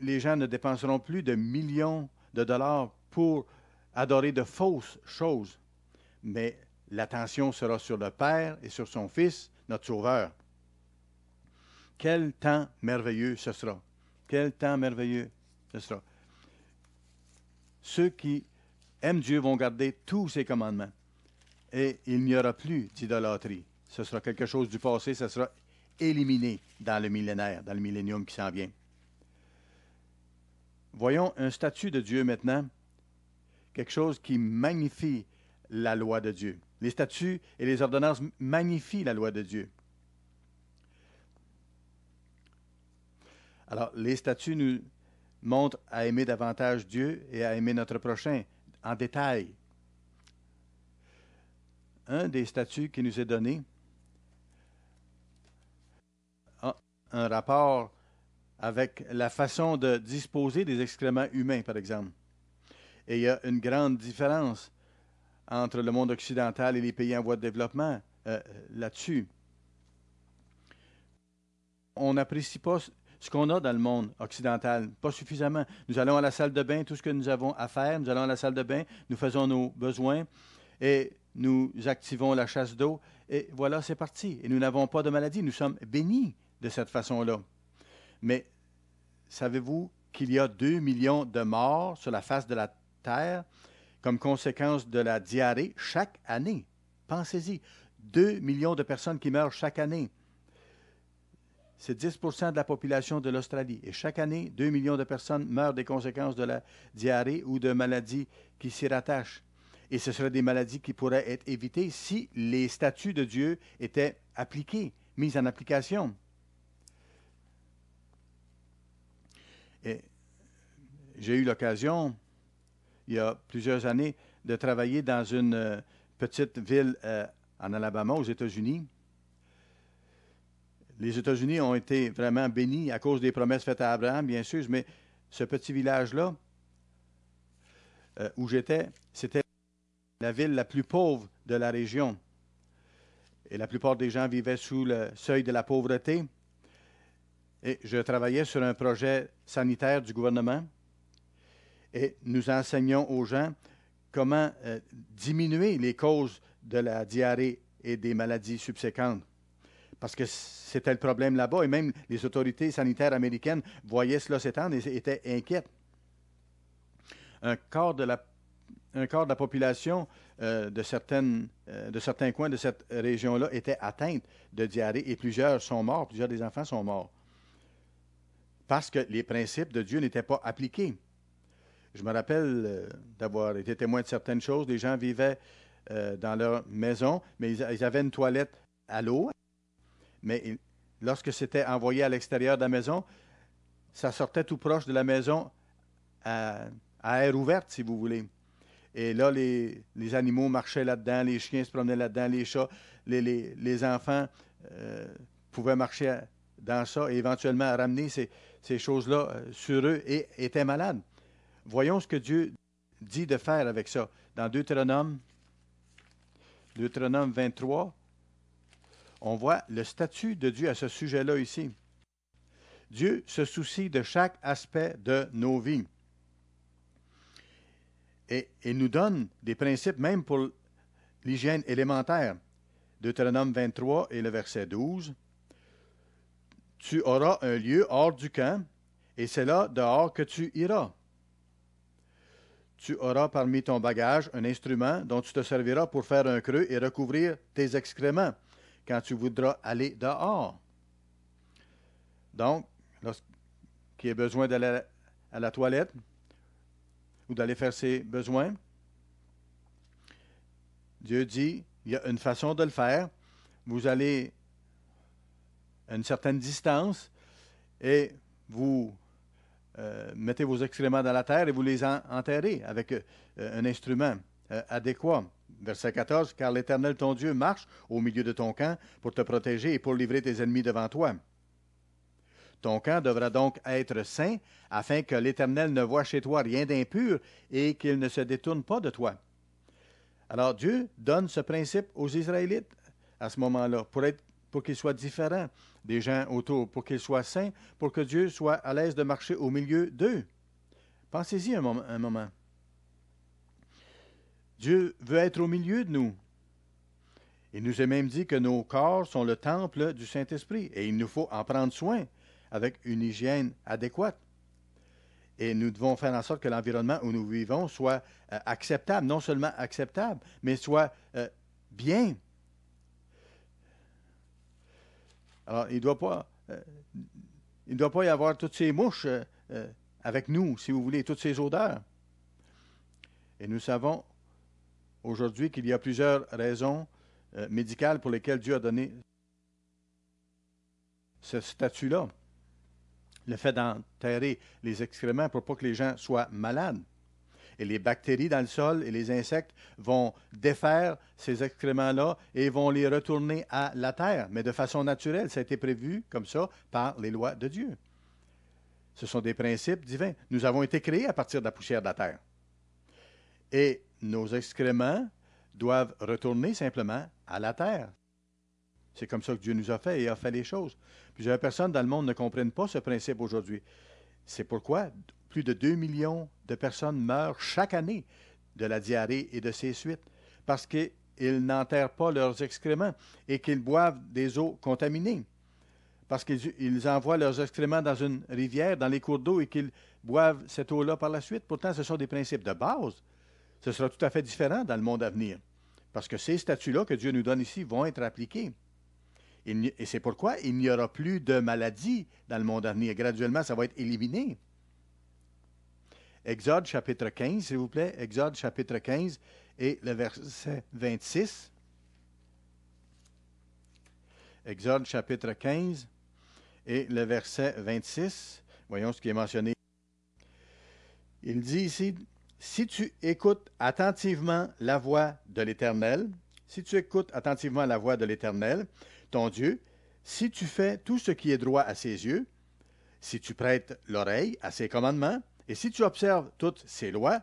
Les gens ne dépenseront plus de millions de dollars pour adorer de fausses choses, mais L'attention sera sur le Père et sur son Fils, notre Sauveur. Quel temps merveilleux ce sera. Quel temps merveilleux ce sera. Ceux qui aiment Dieu vont garder tous ses commandements. Et il n'y aura plus d'idolâtrie. Ce sera quelque chose du passé, ce sera éliminé dans le millénaire, dans le millénium qui s'en vient. Voyons un statut de Dieu maintenant, quelque chose qui magnifie la loi de Dieu. Les statuts et les ordonnances magnifient la loi de Dieu. Alors, les statuts nous montrent à aimer davantage Dieu et à aimer notre prochain en détail. Un des statuts qui nous est donné, un rapport avec la façon de disposer des excréments humains, par exemple. Et il y a une grande différence entre le monde occidental et les pays en voie de développement euh, euh, là-dessus. On n'apprécie pas ce qu'on a dans le monde occidental, pas suffisamment. Nous allons à la salle de bain, tout ce que nous avons à faire, nous allons à la salle de bain, nous faisons nos besoins et nous activons la chasse d'eau et voilà, c'est parti. Et nous n'avons pas de maladie, nous sommes bénis de cette façon-là. Mais savez-vous qu'il y a 2 millions de morts sur la face de la Terre comme conséquence de la diarrhée chaque année. Pensez-y, 2 millions de personnes qui meurent chaque année. C'est 10 de la population de l'Australie. Et chaque année, 2 millions de personnes meurent des conséquences de la diarrhée ou de maladies qui s'y rattachent. Et ce seraient des maladies qui pourraient être évitées si les statuts de Dieu étaient appliqués, mis en application. j'ai eu l'occasion il y a plusieurs années, de travailler dans une euh, petite ville euh, en Alabama, aux États-Unis. Les États-Unis ont été vraiment bénis à cause des promesses faites à Abraham, bien sûr, mais ce petit village-là, euh, où j'étais, c'était la ville la plus pauvre de la région. Et la plupart des gens vivaient sous le seuil de la pauvreté. Et je travaillais sur un projet sanitaire du gouvernement et nous enseignons aux gens comment euh, diminuer les causes de la diarrhée et des maladies subséquentes. Parce que c'était le problème là-bas et même les autorités sanitaires américaines voyaient cela s'étendre et étaient inquiètes. Un quart de la, un quart de la population euh, de, certaines, euh, de certains coins de cette région-là était atteinte de diarrhée et plusieurs sont morts, plusieurs des enfants sont morts. Parce que les principes de Dieu n'étaient pas appliqués. Je me rappelle euh, d'avoir été témoin de certaines choses. Les gens vivaient euh, dans leur maison, mais ils, avaient une toilette à l'eau. Mais lorsque c'était envoyé à l'extérieur de la maison, ça sortait tout proche de la maison à, air ouverte, si vous voulez. Et là, les, animaux marchaient là-dedans, les chiens se promenaient là-dedans, les chats, les, enfants euh, pouvaient marcher dans ça et éventuellement ramener ces choses-là sur eux et étaient malades. Voyons ce que Dieu dit de faire avec ça. Dans Deutéronome, Deutéronome 23, on voit le statut de Dieu à ce sujet-là ici. Dieu se soucie de chaque aspect de nos vies et, il nous donne des principes même pour l'hygiène élémentaire. Deutéronome 23 et le verset 12. Tu auras un lieu hors du camp, et c'est là dehors que tu iras. Tu auras parmi ton bagage un instrument dont tu te serviras pour faire un creux et recouvrir tes excréments quand tu voudras aller dehors. Donc, lorsqu'il y a besoin d'aller à la toilette ou d'aller faire ses besoins, Dieu dit, il y a une façon de le faire. Vous allez à une certaine distance et vous euh, mettez vos excréments dans la terre et vous les enterrez avec euh, un instrument euh, adéquat. Verset 14, car l'Éternel ton Dieu marche au milieu de ton camp pour te protéger et pour livrer tes ennemis devant toi. Ton camp devra donc être saint, afin que l'Éternel ne voie chez toi rien d'impur et qu'il ne se détourne pas de toi. Alors Dieu donne ce principe aux Israélites à ce moment-là, pour qu'ils soient différents des gens autour pour qu'ils soient saints, pour que Dieu soit à l'aise de marcher au milieu d'eux. Pensez-y un, moment. Dieu veut être au milieu de nous. Il nous a même dit que nos corps sont le temple du Saint-Esprit et il nous faut en prendre soin avec une hygiène adéquate. Et nous devons faire en sorte que l'environnement où nous vivons soit euh, acceptable, non seulement acceptable, mais soit euh, bien Alors, il ne doit pas. Euh, doit pas y avoir toutes ces mouches euh, euh, avec nous, si vous voulez, toutes ces odeurs. Et nous savons aujourd'hui qu'il y a plusieurs raisons médicales pour lesquelles Dieu a donné ce statut-là. Le fait d'enterrer les excréments pour pas que les gens soient malades et les bactéries dans le sol et les insectes vont défaire ces excréments-là et vont les retourner à la terre, mais de façon naturelle. Ça a été prévu comme ça par les lois de Dieu. Ce sont des principes divins. Nous avons été créés à partir de la poussière de la terre. Et nos excréments doivent retourner simplement à la terre. C'est comme ça que Dieu nous a fait et a fait les choses. Plusieurs personnes dans le monde ne comprennent pas ce principe aujourd'hui. C'est pourquoi plus de 2 millions de personnes meurent chaque année de la diarrhée et de ses suites parce qu'ils n'enterrent pas leurs excréments et qu'ils boivent des eaux contaminées, parce qu'ils envoient leurs excréments dans une rivière, dans les cours d'eau et qu'ils boivent cette eau-là par la suite. Pourtant, ce sont des principes de base. Ce sera tout à fait différent dans le monde à venir, parce que ces statuts-là que Dieu nous donne ici vont être appliqués. Et c'est pourquoi il n'y aura plus de maladies dans le monde à venir. Graduellement, ça va être éliminé. Exode chapitre 15, s'il vous plaît. Exode chapitre 15 et le verset 26. Exode chapitre 15 et le verset 26. Voyons ce qui est mentionné. Il dit ici, Si tu écoutes attentivement la voix de l'Éternel, si tu écoutes attentivement la voix de l'Éternel, ton Dieu, si tu fais tout ce qui est droit à ses yeux, si tu prêtes l'oreille à ses commandements, et si tu observes toutes ces lois,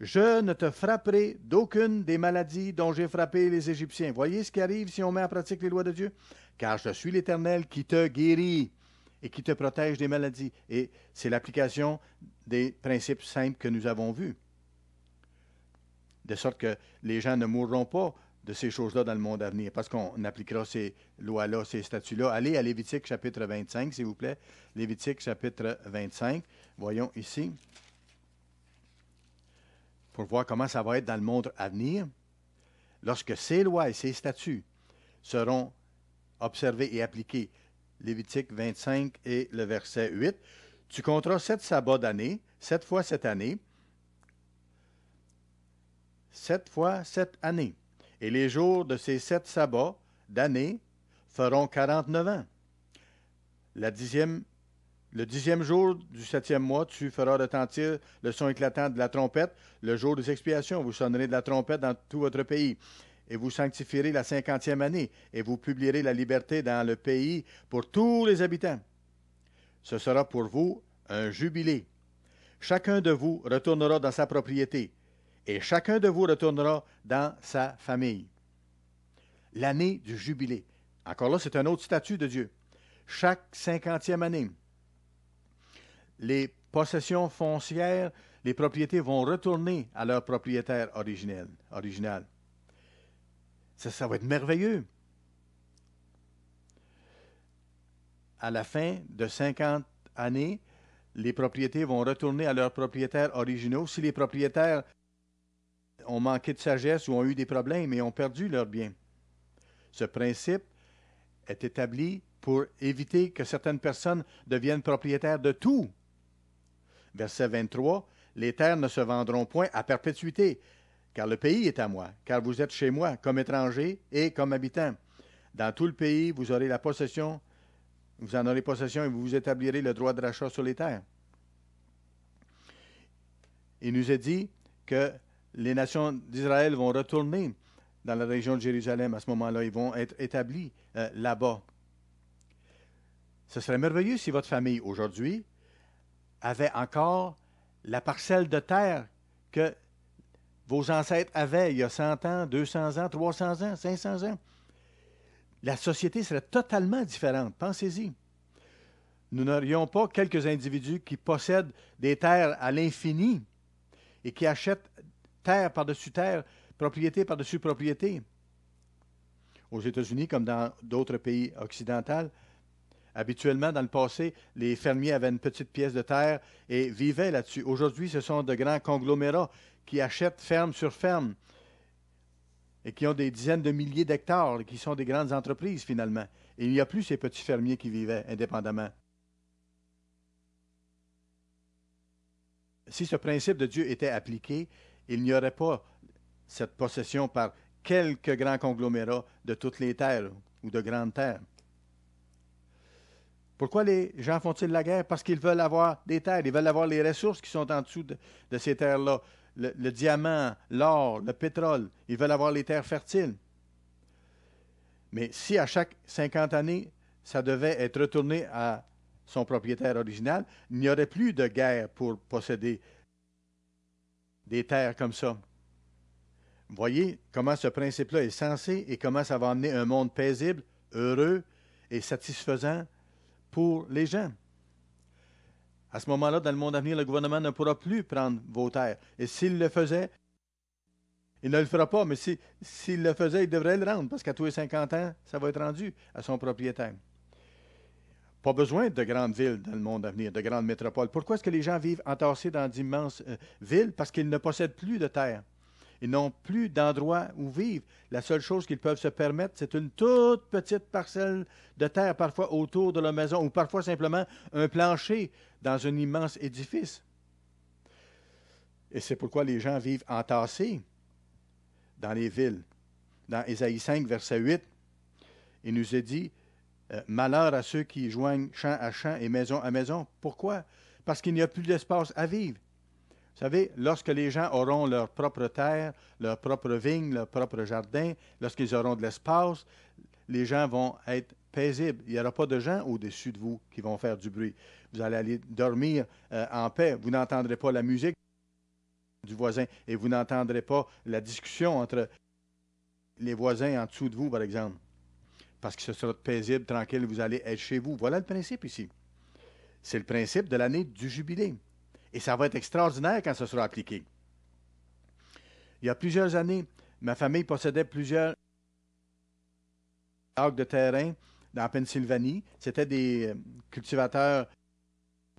je ne te frapperai d'aucune des maladies dont j'ai frappé les Égyptiens. Voyez ce qui arrive si on met en pratique les lois de Dieu. Car je suis l'Éternel qui te guérit et qui te protège des maladies. Et c'est l'application des principes simples que nous avons vus. De sorte que les gens ne mourront pas de ces choses-là dans le monde à venir, parce qu'on appliquera ces lois-là, ces statuts-là. Allez à Lévitique chapitre 25, s'il vous plaît. Lévitique chapitre 25. Voyons ici. Pour voir comment ça va être dans le monde à venir. Lorsque ces lois et ces statuts seront observés et appliqués, Lévitique 25 et le verset 8, tu compteras sept sabbats d'année, sept fois cette année, sept fois sept années. Et les jours de ces sept sabbats d'année feront 49 ans. La dixième le dixième jour du septième mois, tu feras retentir le son éclatant de la trompette. Le jour des expiations, vous sonnerez de la trompette dans tout votre pays. Et vous sanctifierez la cinquantième année, et vous publierez la liberté dans le pays pour tous les habitants. Ce sera pour vous un jubilé. Chacun de vous retournera dans sa propriété, et chacun de vous retournera dans sa famille. L'année du jubilé. Encore là, c'est un autre statut de Dieu. Chaque cinquantième année les possessions foncières, les propriétés vont retourner à leur propriétaire originel. original. Ça, ça va être merveilleux. À la fin de 50 années, les propriétés vont retourner à leurs propriétaires originaux. Si les propriétaires ont manqué de sagesse ou ont eu des problèmes et ont perdu leurs biens. Ce principe est établi pour éviter que certaines personnes deviennent propriétaires de tout Verset 23, Les terres ne se vendront point à perpétuité, car le pays est à moi, car vous êtes chez moi, comme étrangers et comme habitants. Dans tout le pays, vous aurez la possession, vous en aurez possession et vous vous établirez le droit de rachat sur les terres. Il nous est dit que les nations d'Israël vont retourner dans la région de Jérusalem à ce moment-là. Ils vont être établis euh, là-bas. Ce serait merveilleux si votre famille aujourd'hui avait encore la parcelle de terre que vos ancêtres avaient il y a 100 ans, 200 ans, 300 ans, 500 ans. La société serait totalement différente. Pensez-y. Nous n'aurions pas quelques individus qui possèdent des terres à l'infini et qui achètent terre par-dessus terre, propriété par-dessus propriété. Aux États-Unis, comme dans d'autres pays occidentaux, Habituellement, dans le passé, les fermiers avaient une petite pièce de terre et vivaient là-dessus. Aujourd'hui, ce sont de grands conglomérats qui achètent ferme sur ferme et qui ont des dizaines de milliers d'hectares, qui sont des grandes entreprises finalement. il n'y a plus ces petits fermiers qui vivaient indépendamment. Si ce principe de Dieu était appliqué, il n'y aurait pas cette possession par quelques grands conglomérats de toutes les terres ou de grandes terres. Pourquoi les gens font-ils la guerre? Parce qu'ils veulent avoir des terres, ils veulent avoir les ressources qui sont en dessous de, ces terres-là. Le, diamant, l'or, le pétrole, ils veulent avoir les terres fertiles. Mais si à chaque 50 années, ça devait être retourné à son propriétaire original, il n'y aurait plus de guerre pour posséder des terres comme ça. Voyez comment ce principe-là est censé et comment ça va amener un monde paisible, heureux et satisfaisant pour les gens. À ce moment-là, dans le monde à venir, le gouvernement ne pourra plus prendre vos terres. Et s'il le faisait, il ne le fera pas, mais s'il le faisait, il devrait le rendre, parce qu'à tous les 50 ans, ça va être rendu à son propriétaire. Pas besoin de grandes villes dans le monde à venir, de grandes métropoles. Pourquoi est-ce que les gens vivent entassés dans d'immenses euh, villes? Parce qu'ils ne possèdent plus de terres. Ils n'ont plus d'endroit où vivre. La seule chose qu'ils peuvent se permettre, c'est une toute petite parcelle de terre, parfois autour de la maison, ou parfois simplement un plancher dans un immense édifice. Et c'est pourquoi les gens vivent entassés dans les villes. Dans Ésaïe 5, verset 8, il nous est dit euh, Malheur à ceux qui joignent champ à champ et maison à maison. Pourquoi Parce qu'il n'y a plus d'espace à vivre. Vous savez, lorsque les gens auront leur propre terre, leur propre vigne, leur propre jardin, lorsqu'ils auront de l'espace, les gens vont être paisibles. Il n'y aura pas de gens au-dessus de vous qui vont faire du bruit. Vous allez aller dormir euh, en paix. Vous n'entendrez pas la musique du voisin et vous n'entendrez pas la discussion entre les voisins en dessous de vous, par exemple. Parce que ce sera paisible, tranquille, vous allez être chez vous. Voilà le principe ici. C'est le principe de l'année du jubilé. Et ça va être extraordinaire quand ce sera appliqué. Il y a plusieurs années, ma famille possédait plusieurs arcs de terrain dans la Pennsylvanie. C'était des euh, cultivateurs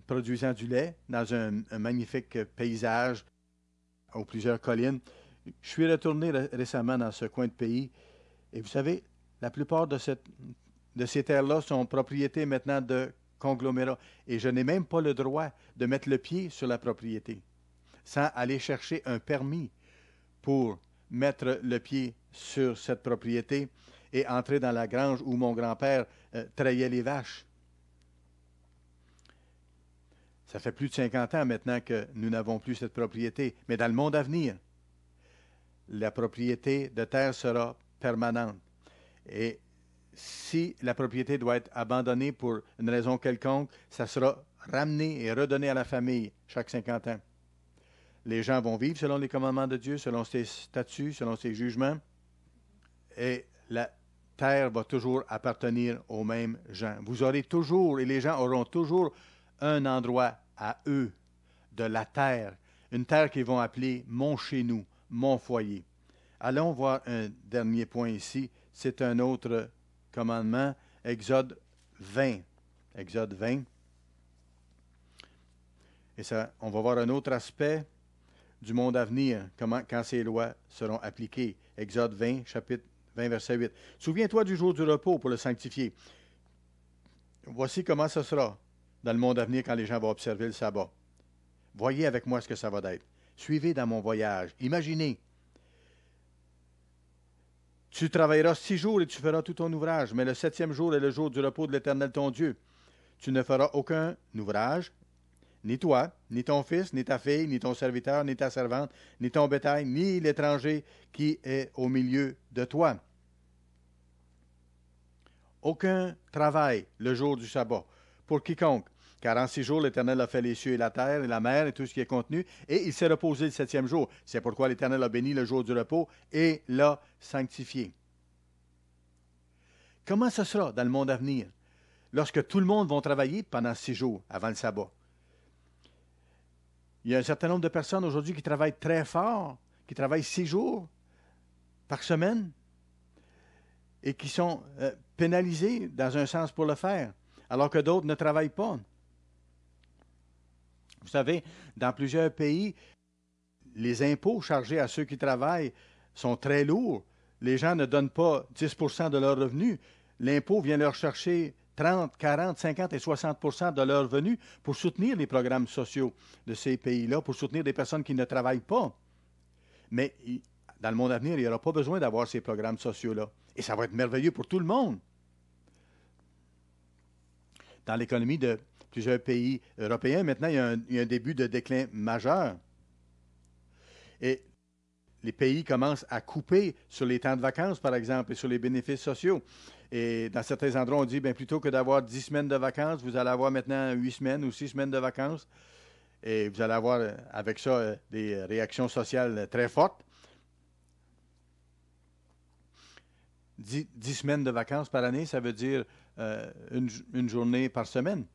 produisant du lait dans un, magnifique paysage aux plusieurs collines. Je suis retourné récemment dans ce coin de pays et vous savez, la plupart de, de ces terres-là sont propriétés maintenant de conglomérat. Et je n'ai même pas le droit de mettre le pied sur la propriété sans aller chercher un permis pour mettre le pied sur cette propriété et entrer dans la grange où mon grand-père euh, les vaches. Ça fait plus de 50 ans maintenant que nous n'avons plus cette propriété, mais dans le monde à venir, la propriété de terre sera permanente. Et si la propriété doit être abandonnée pour une raison quelconque, ça sera ramené et redonné à la famille chaque 50 ans. Les gens vont vivre selon les commandements de Dieu, selon ses statuts, selon ses jugements, et la terre va toujours appartenir aux mêmes gens. Vous aurez toujours, et les gens auront toujours un endroit à eux de la terre, une terre qu'ils vont appeler mon chez nous, mon foyer. Allons voir un dernier point ici, c'est un autre commandement, Exode 20. Exode 20. Et ça, on va voir un autre aspect du monde à venir, comment, quand ces lois seront appliquées. Exode 20, chapitre 20, verset 8. Souviens-toi du jour du repos pour le sanctifier. Voici comment ce sera dans le monde à venir quand les gens vont observer le sabbat. Voyez avec moi ce que ça va d'être. Suivez dans mon voyage. Imaginez tu travailleras six jours et tu feras tout ton ouvrage, mais le septième jour est le jour du repos de l'Éternel ton Dieu. Tu ne feras aucun ouvrage, ni toi, ni ton fils, ni ta fille, ni ton serviteur, ni ta servante, ni ton bétail, ni l'étranger qui est au milieu de toi. Aucun travail le jour du sabbat pour quiconque, car en six jours, l'Éternel a fait les cieux et la terre et la mer et tout ce qui est contenu, et il s'est reposé le septième jour. C'est pourquoi l'Éternel a béni le jour du repos et l'a sanctifié. Comment ce sera dans le monde à venir, lorsque tout le monde va travailler pendant six jours avant le sabbat? Il y a un certain nombre de personnes aujourd'hui qui travaillent très fort, qui travaillent six jours par semaine et qui sont euh, pénalisées dans un sens pour le faire, alors que d'autres ne travaillent pas. Vous savez, dans plusieurs pays, les impôts chargés à ceux qui travaillent sont très lourds. Les gens ne donnent pas 10 de leurs revenus. L'impôt vient leur chercher 30, 40, 50 et 60 de leurs revenus pour soutenir les programmes sociaux de ces pays-là, pour soutenir des personnes qui ne travaillent pas. Mais dans le monde à venir, il n'y aura pas besoin d'avoir ces programmes sociaux-là. Et ça va être merveilleux pour tout le monde. Dans l'économie de plusieurs pays européens. Maintenant, il y a un, début de déclin majeur. Et les pays commencent à couper sur les temps de vacances, par exemple, et sur les bénéfices sociaux. Et dans certains endroits, on dit, bien, plutôt que d'avoir dix semaines de vacances, vous allez avoir maintenant huit semaines ou six semaines de vacances. Et vous allez avoir, euh, avec ça, euh, des réactions sociales très fortes. Dix semaines de vacances par année, ça veut dire euh, une journée par semaine.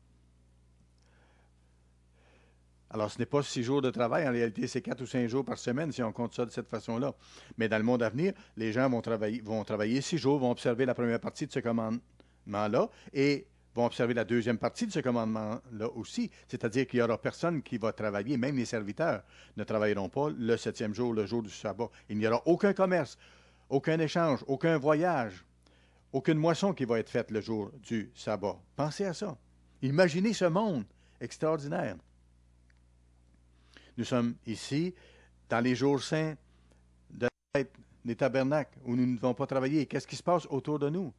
Alors, ce n'est pas six jours de travail. En réalité, c'est quatre ou cinq jours par semaine si on compte ça de cette façon-là. Mais dans le monde à venir, les gens vont travailler, vont travailler six jours, vont observer la première partie de ce commandement-là et vont observer la deuxième partie de ce commandement-là aussi, c'est-à-dire qu'il n'y aura personne qui va travailler, même les serviteurs ne travailleront pas le septième jour, le jour du sabbat. Il n'y aura aucun commerce, aucun échange, aucun voyage, aucune moisson qui va être faite le jour du sabbat. Pensez à ça. Imaginez ce monde extraordinaire. Nous sommes ici dans les jours saints de la des tabernacles où nous ne devons pas travailler. Qu'est-ce qui se passe autour de nous?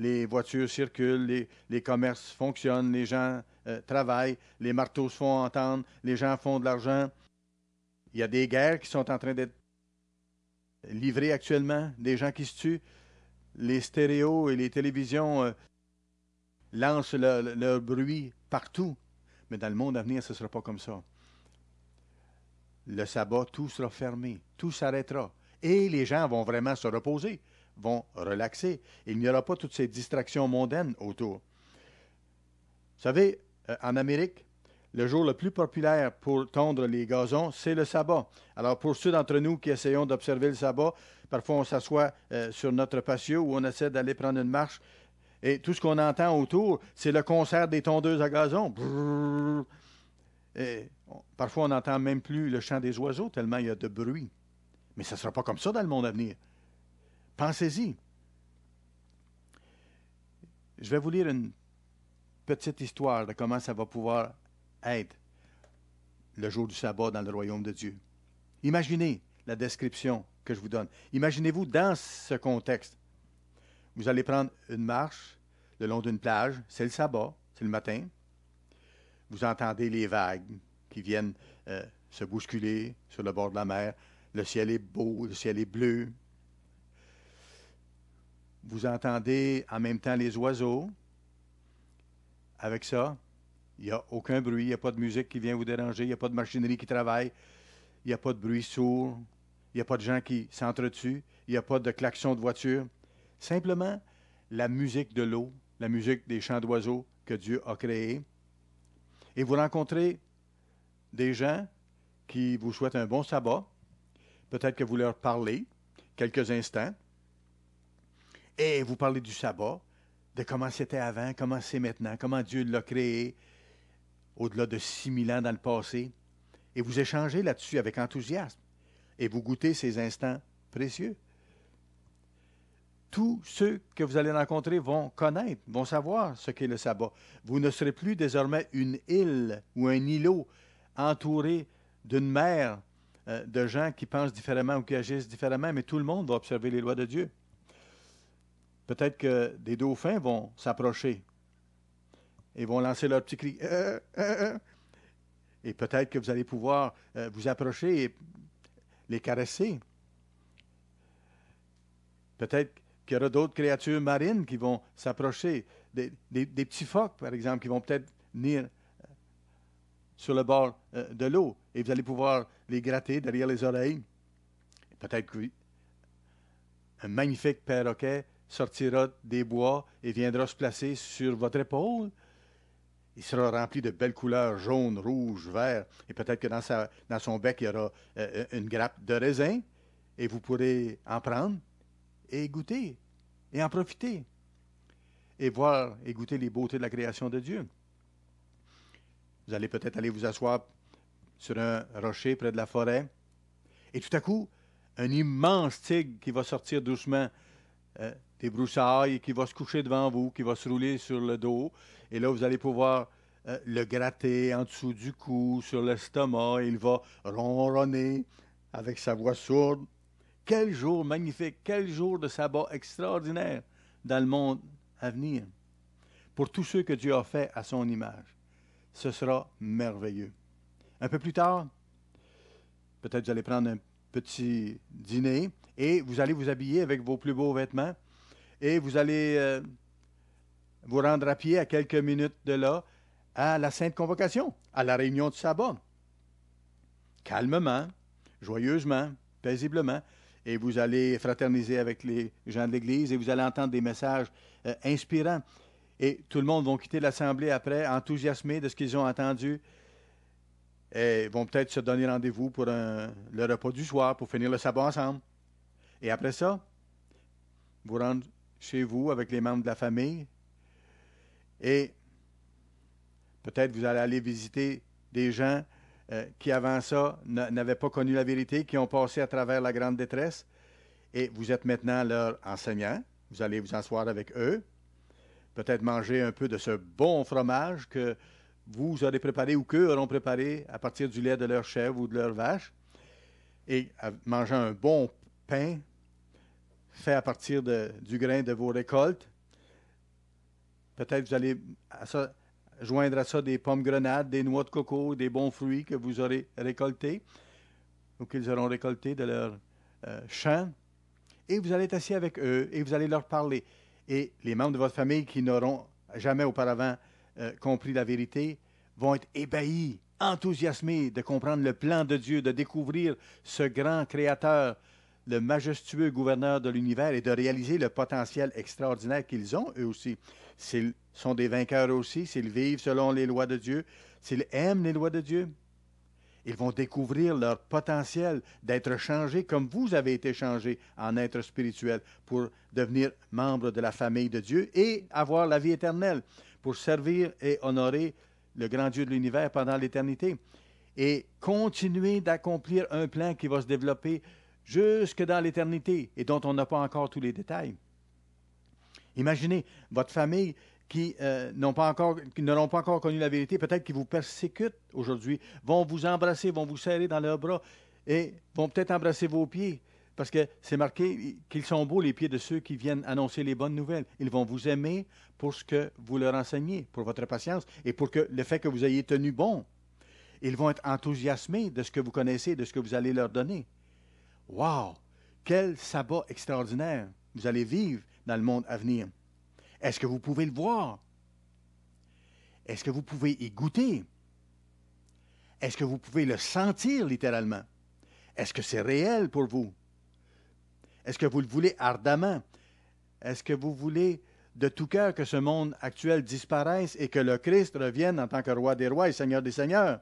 Les voitures circulent, les, commerces fonctionnent, les gens euh, travaillent, les marteaux se font entendre, les gens font de l'argent. Il y a des guerres qui sont en train d'être livrées actuellement, des gens qui se tuent. Les stéréos et les télévisions euh, lancent leur, leur bruit partout. Mais dans le monde à venir, ce ne sera pas comme ça le sabbat, tout sera fermé, tout s'arrêtera. Et les gens vont vraiment se reposer, vont relaxer. Il n'y aura pas toutes ces distractions mondaines autour. Vous savez, euh, en Amérique, le jour le plus populaire pour tondre les gazons, c'est le sabbat. Alors pour ceux d'entre nous qui essayons d'observer le sabbat, parfois on s'assoit euh, sur notre patio ou on essaie d'aller prendre une marche et tout ce qu'on entend autour, c'est le concert des tondeuses à gazon. Et Parfois, on n'entend même plus le chant des oiseaux tellement il y a de bruit. Mais ça ne sera pas comme ça dans le monde à venir. Pensez-y. Je vais vous lire une petite histoire de comment ça va pouvoir être le jour du sabbat dans le royaume de Dieu. Imaginez la description que je vous donne. Imaginez-vous dans ce contexte. Vous allez prendre une marche le long d'une plage, c'est le sabbat, c'est le matin. Vous entendez les vagues, qui viennent euh, se bousculer sur le bord de la mer. Le ciel est beau, le ciel est bleu. Vous entendez en même temps les oiseaux. Avec ça, il n'y a aucun bruit, il n'y a pas de musique qui vient vous déranger, il n'y a pas de machinerie qui travaille, il n'y a pas de bruit sourd, il n'y a pas de gens qui s'entretuent, il n'y a pas de klaxon de voiture. Simplement, la musique de l'eau, la musique des chants d'oiseaux que Dieu a créés. Et vous rencontrez des gens qui vous souhaitent un bon sabbat. Peut-être que vous leur parlez quelques instants et vous parlez du sabbat, de comment c'était avant, comment c'est maintenant, comment Dieu l'a créé au-delà de 6000 ans dans le passé. Et vous échangez là-dessus avec enthousiasme et vous goûtez ces instants précieux. Tous ceux que vous allez rencontrer vont connaître, vont savoir ce qu'est le sabbat. Vous ne serez plus désormais une île ou un îlot entouré d'une mer euh, de gens qui pensent différemment ou qui agissent différemment, mais tout le monde va observer les lois de Dieu. Peut-être que des dauphins vont s'approcher et vont lancer leur petit cri. Euh, euh, et peut-être que vous allez pouvoir vous approcher et les caresser. Peut-être qu'il y aura d'autres créatures marines qui vont s'approcher. des, petits phoques, par exemple, qui vont peut-être venir sur le bord euh, de l'eau et vous allez pouvoir les gratter derrière les oreilles. Peut-être qu'un magnifique perroquet sortira des bois et viendra se placer sur votre épaule. Il sera rempli de belles couleurs jaune, rouge, vert, et peut-être que dans, sa, dans, son bec, il y aura euh, une grappe de raisin, et vous pourrez en prendre et goûter, et en profiter, et voir et goûter les beautés de la création de Dieu. Vous allez peut-être aller vous asseoir sur un rocher près de la forêt. Et tout à coup, un immense tigre qui va sortir doucement euh, des broussailles, qui va se coucher devant vous, qui va se rouler sur le dos. Et là, vous allez pouvoir euh, le gratter en dessous du cou, sur l'estomac. Il va ronronner avec sa voix sourde. Quel jour magnifique, quel jour de sabbat extraordinaire dans le monde à venir pour tous ceux que Dieu a fait à son image. Ce sera merveilleux. Un peu plus tard, peut-être vous allez prendre un petit dîner et vous allez vous habiller avec vos plus beaux vêtements et vous allez euh, vous rendre à pied à quelques minutes de là à la Sainte Convocation, à la réunion du sabbat. Calmement, joyeusement, paisiblement, et vous allez fraterniser avec les gens de l'Église et vous allez entendre des messages euh, inspirants et tout le monde va quitter l'Assemblée après, enthousiasmé de ce qu'ils ont entendu. Et vont peut-être se donner rendez-vous pour le repas du soir, pour finir le sabbat ensemble. Et après ça, vous rentrez chez vous avec les membres de la famille et peut-être vous allez aller visiter des gens euh, qui, avant ça, n'avaient pas connu la vérité, qui ont passé à travers la grande détresse. Et vous êtes maintenant leur enseignant. Vous allez vous asseoir avec eux peut-être manger un peu de ce bon fromage que vous aurez préparé ou qu'eux auront préparé à partir du lait de leur chèvre ou de leur vache, et manger un bon pain fait à partir du grain de vos récoltes. Peut-être vous allez joindre à ça des pommes grenades, des noix de coco, des bons fruits que vous aurez récoltés ou qu'ils auront récoltés de leur euh, champ. Et vous allez être assis avec eux et vous allez leur parler et les membres de votre famille qui n'auront jamais auparavant euh, compris la vérité vont être ébahis, enthousiasmés de comprendre le plan de Dieu, de découvrir ce grand Créateur, le majestueux gouverneur de l'univers et de réaliser le potentiel extraordinaire qu'ils ont, eux aussi. S'ils sont des vainqueurs aussi, s'ils vivent selon les lois de Dieu, s'ils aiment les lois de Dieu, ils vont découvrir leur potentiel d'être changés comme vous avez été changés en être spirituel pour devenir membre de la famille de Dieu et avoir la vie éternelle, pour servir et honorer le grand Dieu de l'univers pendant l'éternité et continuer d'accomplir un plan qui va se développer jusque dans l'éternité et dont on n'a pas encore tous les détails. Imaginez, votre famille qui euh, n'ont pas encore, qui n'auront pas encore connu la vérité, peut-être qui vous persécutent aujourd'hui, vont vous embrasser, vont vous serrer dans leurs bras et vont peut-être embrasser vos pieds. Parce que c'est marqué qu'ils sont beaux les pieds de ceux qui viennent annoncer les bonnes nouvelles. Ils vont vous aimer pour ce que vous leur enseignez, pour votre patience et pour que, le fait que vous ayez tenu bon. Ils vont être enthousiasmés de ce que vous connaissez, de ce que vous allez leur donner. Wow! Quel sabbat extraordinaire vous allez vivre dans le monde à venir. Est-ce que vous pouvez le voir? Est-ce que vous pouvez y goûter? Est-ce que vous pouvez le sentir littéralement? Est-ce que c'est réel pour vous? Est-ce que vous le voulez ardemment? Est-ce que vous voulez de tout cœur que ce monde actuel disparaisse et que le Christ revienne en tant que roi des rois et seigneur des seigneurs,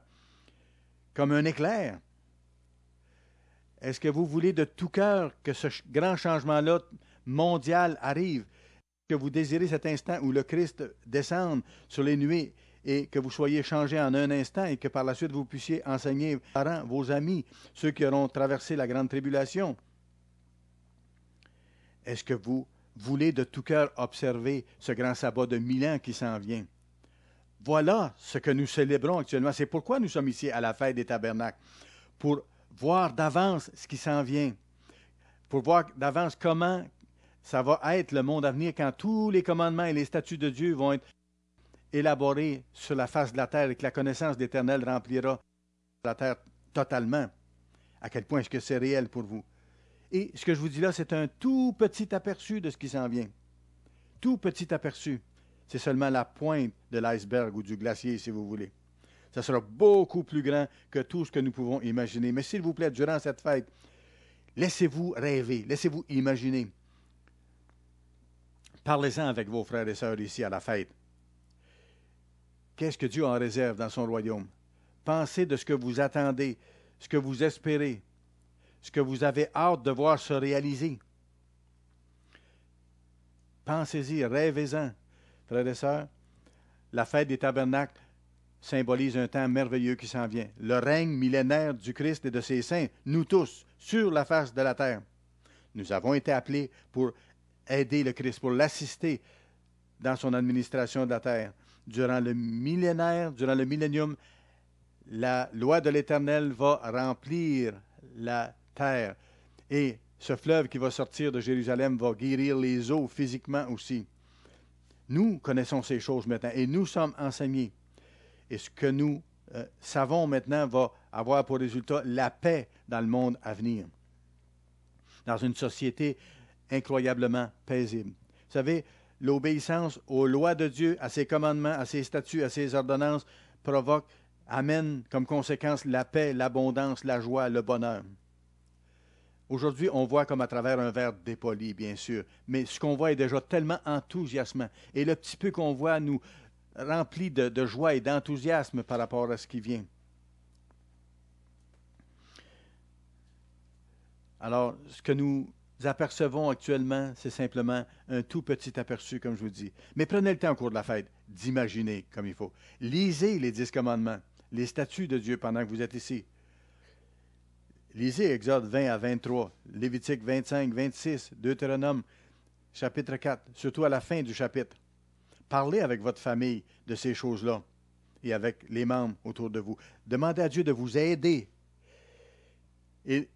comme un éclair? Est-ce que vous voulez de tout cœur que ce grand changement-là mondial arrive que vous désirez cet instant où le Christ descende sur les nuées et que vous soyez changé en un instant et que par la suite vous puissiez enseigner vos parents, vos amis, ceux qui auront traversé la grande tribulation. Est-ce que vous voulez de tout cœur observer ce grand sabbat de ans qui s'en vient? Voilà ce que nous célébrons actuellement. C'est pourquoi nous sommes ici à la fête des tabernacles, pour voir d'avance ce qui s'en vient, pour voir d'avance comment ça va être le monde à venir quand tous les commandements et les statuts de Dieu vont être élaborés sur la face de la terre et que la connaissance d'Éternel remplira la terre totalement. À quel point est-ce que c'est réel pour vous? Et ce que je vous dis là, c'est un tout petit aperçu de ce qui s'en vient. Tout petit aperçu. C'est seulement la pointe de l'iceberg ou du glacier, si vous voulez. Ça sera beaucoup plus grand que tout ce que nous pouvons imaginer. Mais s'il vous plaît, durant cette fête, laissez-vous rêver, laissez-vous imaginer. Parlez-en avec vos frères et sœurs ici à la fête. Qu'est-ce que Dieu en réserve dans son royaume? Pensez de ce que vous attendez, ce que vous espérez, ce que vous avez hâte de voir se réaliser. Pensez-y, rêvez-en, frères et sœurs. La fête des tabernacles symbolise un temps merveilleux qui s'en vient, le règne millénaire du Christ et de ses saints, nous tous, sur la face de la terre. Nous avons été appelés pour aider le Christ, pour l'assister dans son administration de la terre. Durant le millénaire, durant le millénium, la loi de l'Éternel va remplir la terre. Et ce fleuve qui va sortir de Jérusalem va guérir les eaux physiquement aussi. Nous connaissons ces choses maintenant et nous sommes enseignés. Et ce que nous euh, savons maintenant va avoir pour résultat la paix dans le monde à venir. Dans une société incroyablement paisible. Vous savez, l'obéissance aux lois de Dieu, à ses commandements, à ses statuts, à ses ordonnances, provoque, amène comme conséquence la paix, l'abondance, la joie, le bonheur. Aujourd'hui, on voit comme à travers un verre dépoli, bien sûr, mais ce qu'on voit est déjà tellement enthousiasmant. Et le petit peu qu'on voit nous remplit de, de joie et d'enthousiasme par rapport à ce qui vient. Alors, ce que nous nous apercevons actuellement, c'est simplement un tout petit aperçu, comme je vous dis. Mais prenez le temps au cours de la fête d'imaginer comme il faut. Lisez les dix commandements, les statuts de Dieu pendant que vous êtes ici. Lisez Exode 20 à 23, Lévitique 25, 26, Deutéronome chapitre 4, surtout à la fin du chapitre. Parlez avec votre famille de ces choses-là et avec les membres autour de vous. Demandez à Dieu de vous aider. Et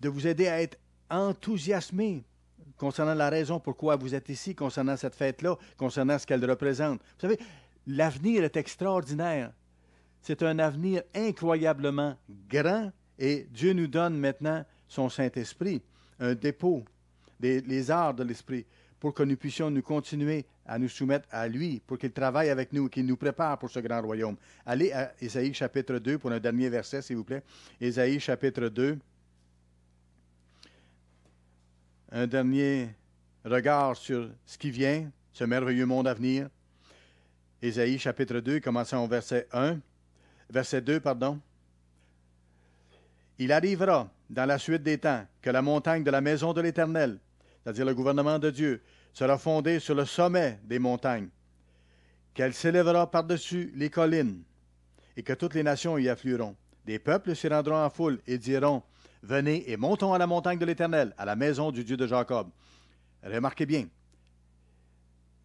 de vous aider à être enthousiasmé concernant la raison pourquoi vous êtes ici, concernant cette fête-là, concernant ce qu'elle représente. Vous savez, l'avenir est extraordinaire. C'est un avenir incroyablement grand et Dieu nous donne maintenant son Saint-Esprit, un dépôt des les arts de l'Esprit pour que nous puissions nous continuer à nous soumettre à lui, pour qu'il travaille avec nous, qu'il nous prépare pour ce grand royaume. Allez à Ésaïe chapitre 2 pour un dernier verset, s'il vous plaît. Ésaïe chapitre 2 un dernier regard sur ce qui vient, ce merveilleux monde à venir. Ésaïe chapitre 2, commençons au verset 1, verset 2, pardon. Il arrivera dans la suite des temps que la montagne de la maison de l'Éternel, c'est-à-dire le gouvernement de Dieu, sera fondée sur le sommet des montagnes, qu'elle s'élèvera par-dessus les collines, et que toutes les nations y afflueront. Des peuples s'y rendront en foule et diront Venez et montons à la montagne de l'Éternel, à la maison du Dieu de Jacob. Remarquez bien,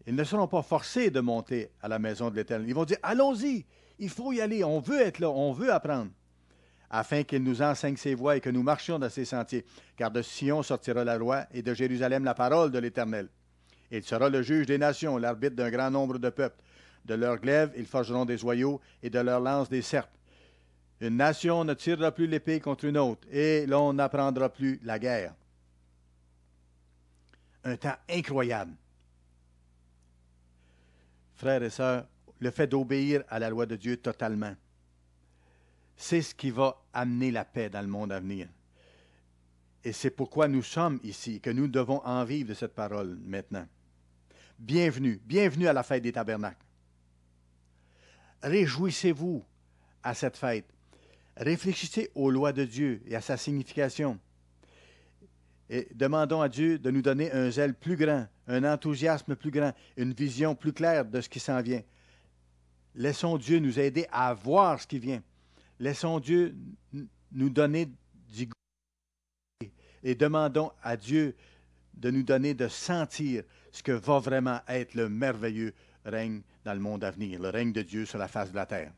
ils ne seront pas forcés de monter à la maison de l'Éternel. Ils vont dire, allons-y, il faut y aller, on veut être là, on veut apprendre, afin qu'il nous enseigne ses voies et que nous marchions dans ses sentiers. Car de Sion sortira la loi et de Jérusalem la parole de l'Éternel. Il sera le juge des nations, l'arbitre d'un grand nombre de peuples. De leurs glaives, ils forgeront des oyaux, et de leurs lances, des serpents. Une nation ne tirera plus l'épée contre une autre, et l'on n'apprendra plus la guerre. Un temps incroyable. Frères et sœurs, le fait d'obéir à la loi de Dieu totalement, c'est ce qui va amener la paix dans le monde à venir. Et c'est pourquoi nous sommes ici, que nous devons en vivre de cette parole maintenant. Bienvenue, bienvenue à la fête des tabernacles. Réjouissez-vous à cette fête Réfléchissez aux lois de Dieu et à sa signification. Et demandons à Dieu de nous donner un zèle plus grand, un enthousiasme plus grand, une vision plus claire de ce qui s'en vient. Laissons Dieu nous aider à voir ce qui vient. Laissons Dieu nous donner du goût et demandons à Dieu de nous donner de sentir ce que va vraiment être le merveilleux règne dans le monde à venir, le règne de Dieu sur la face de la terre.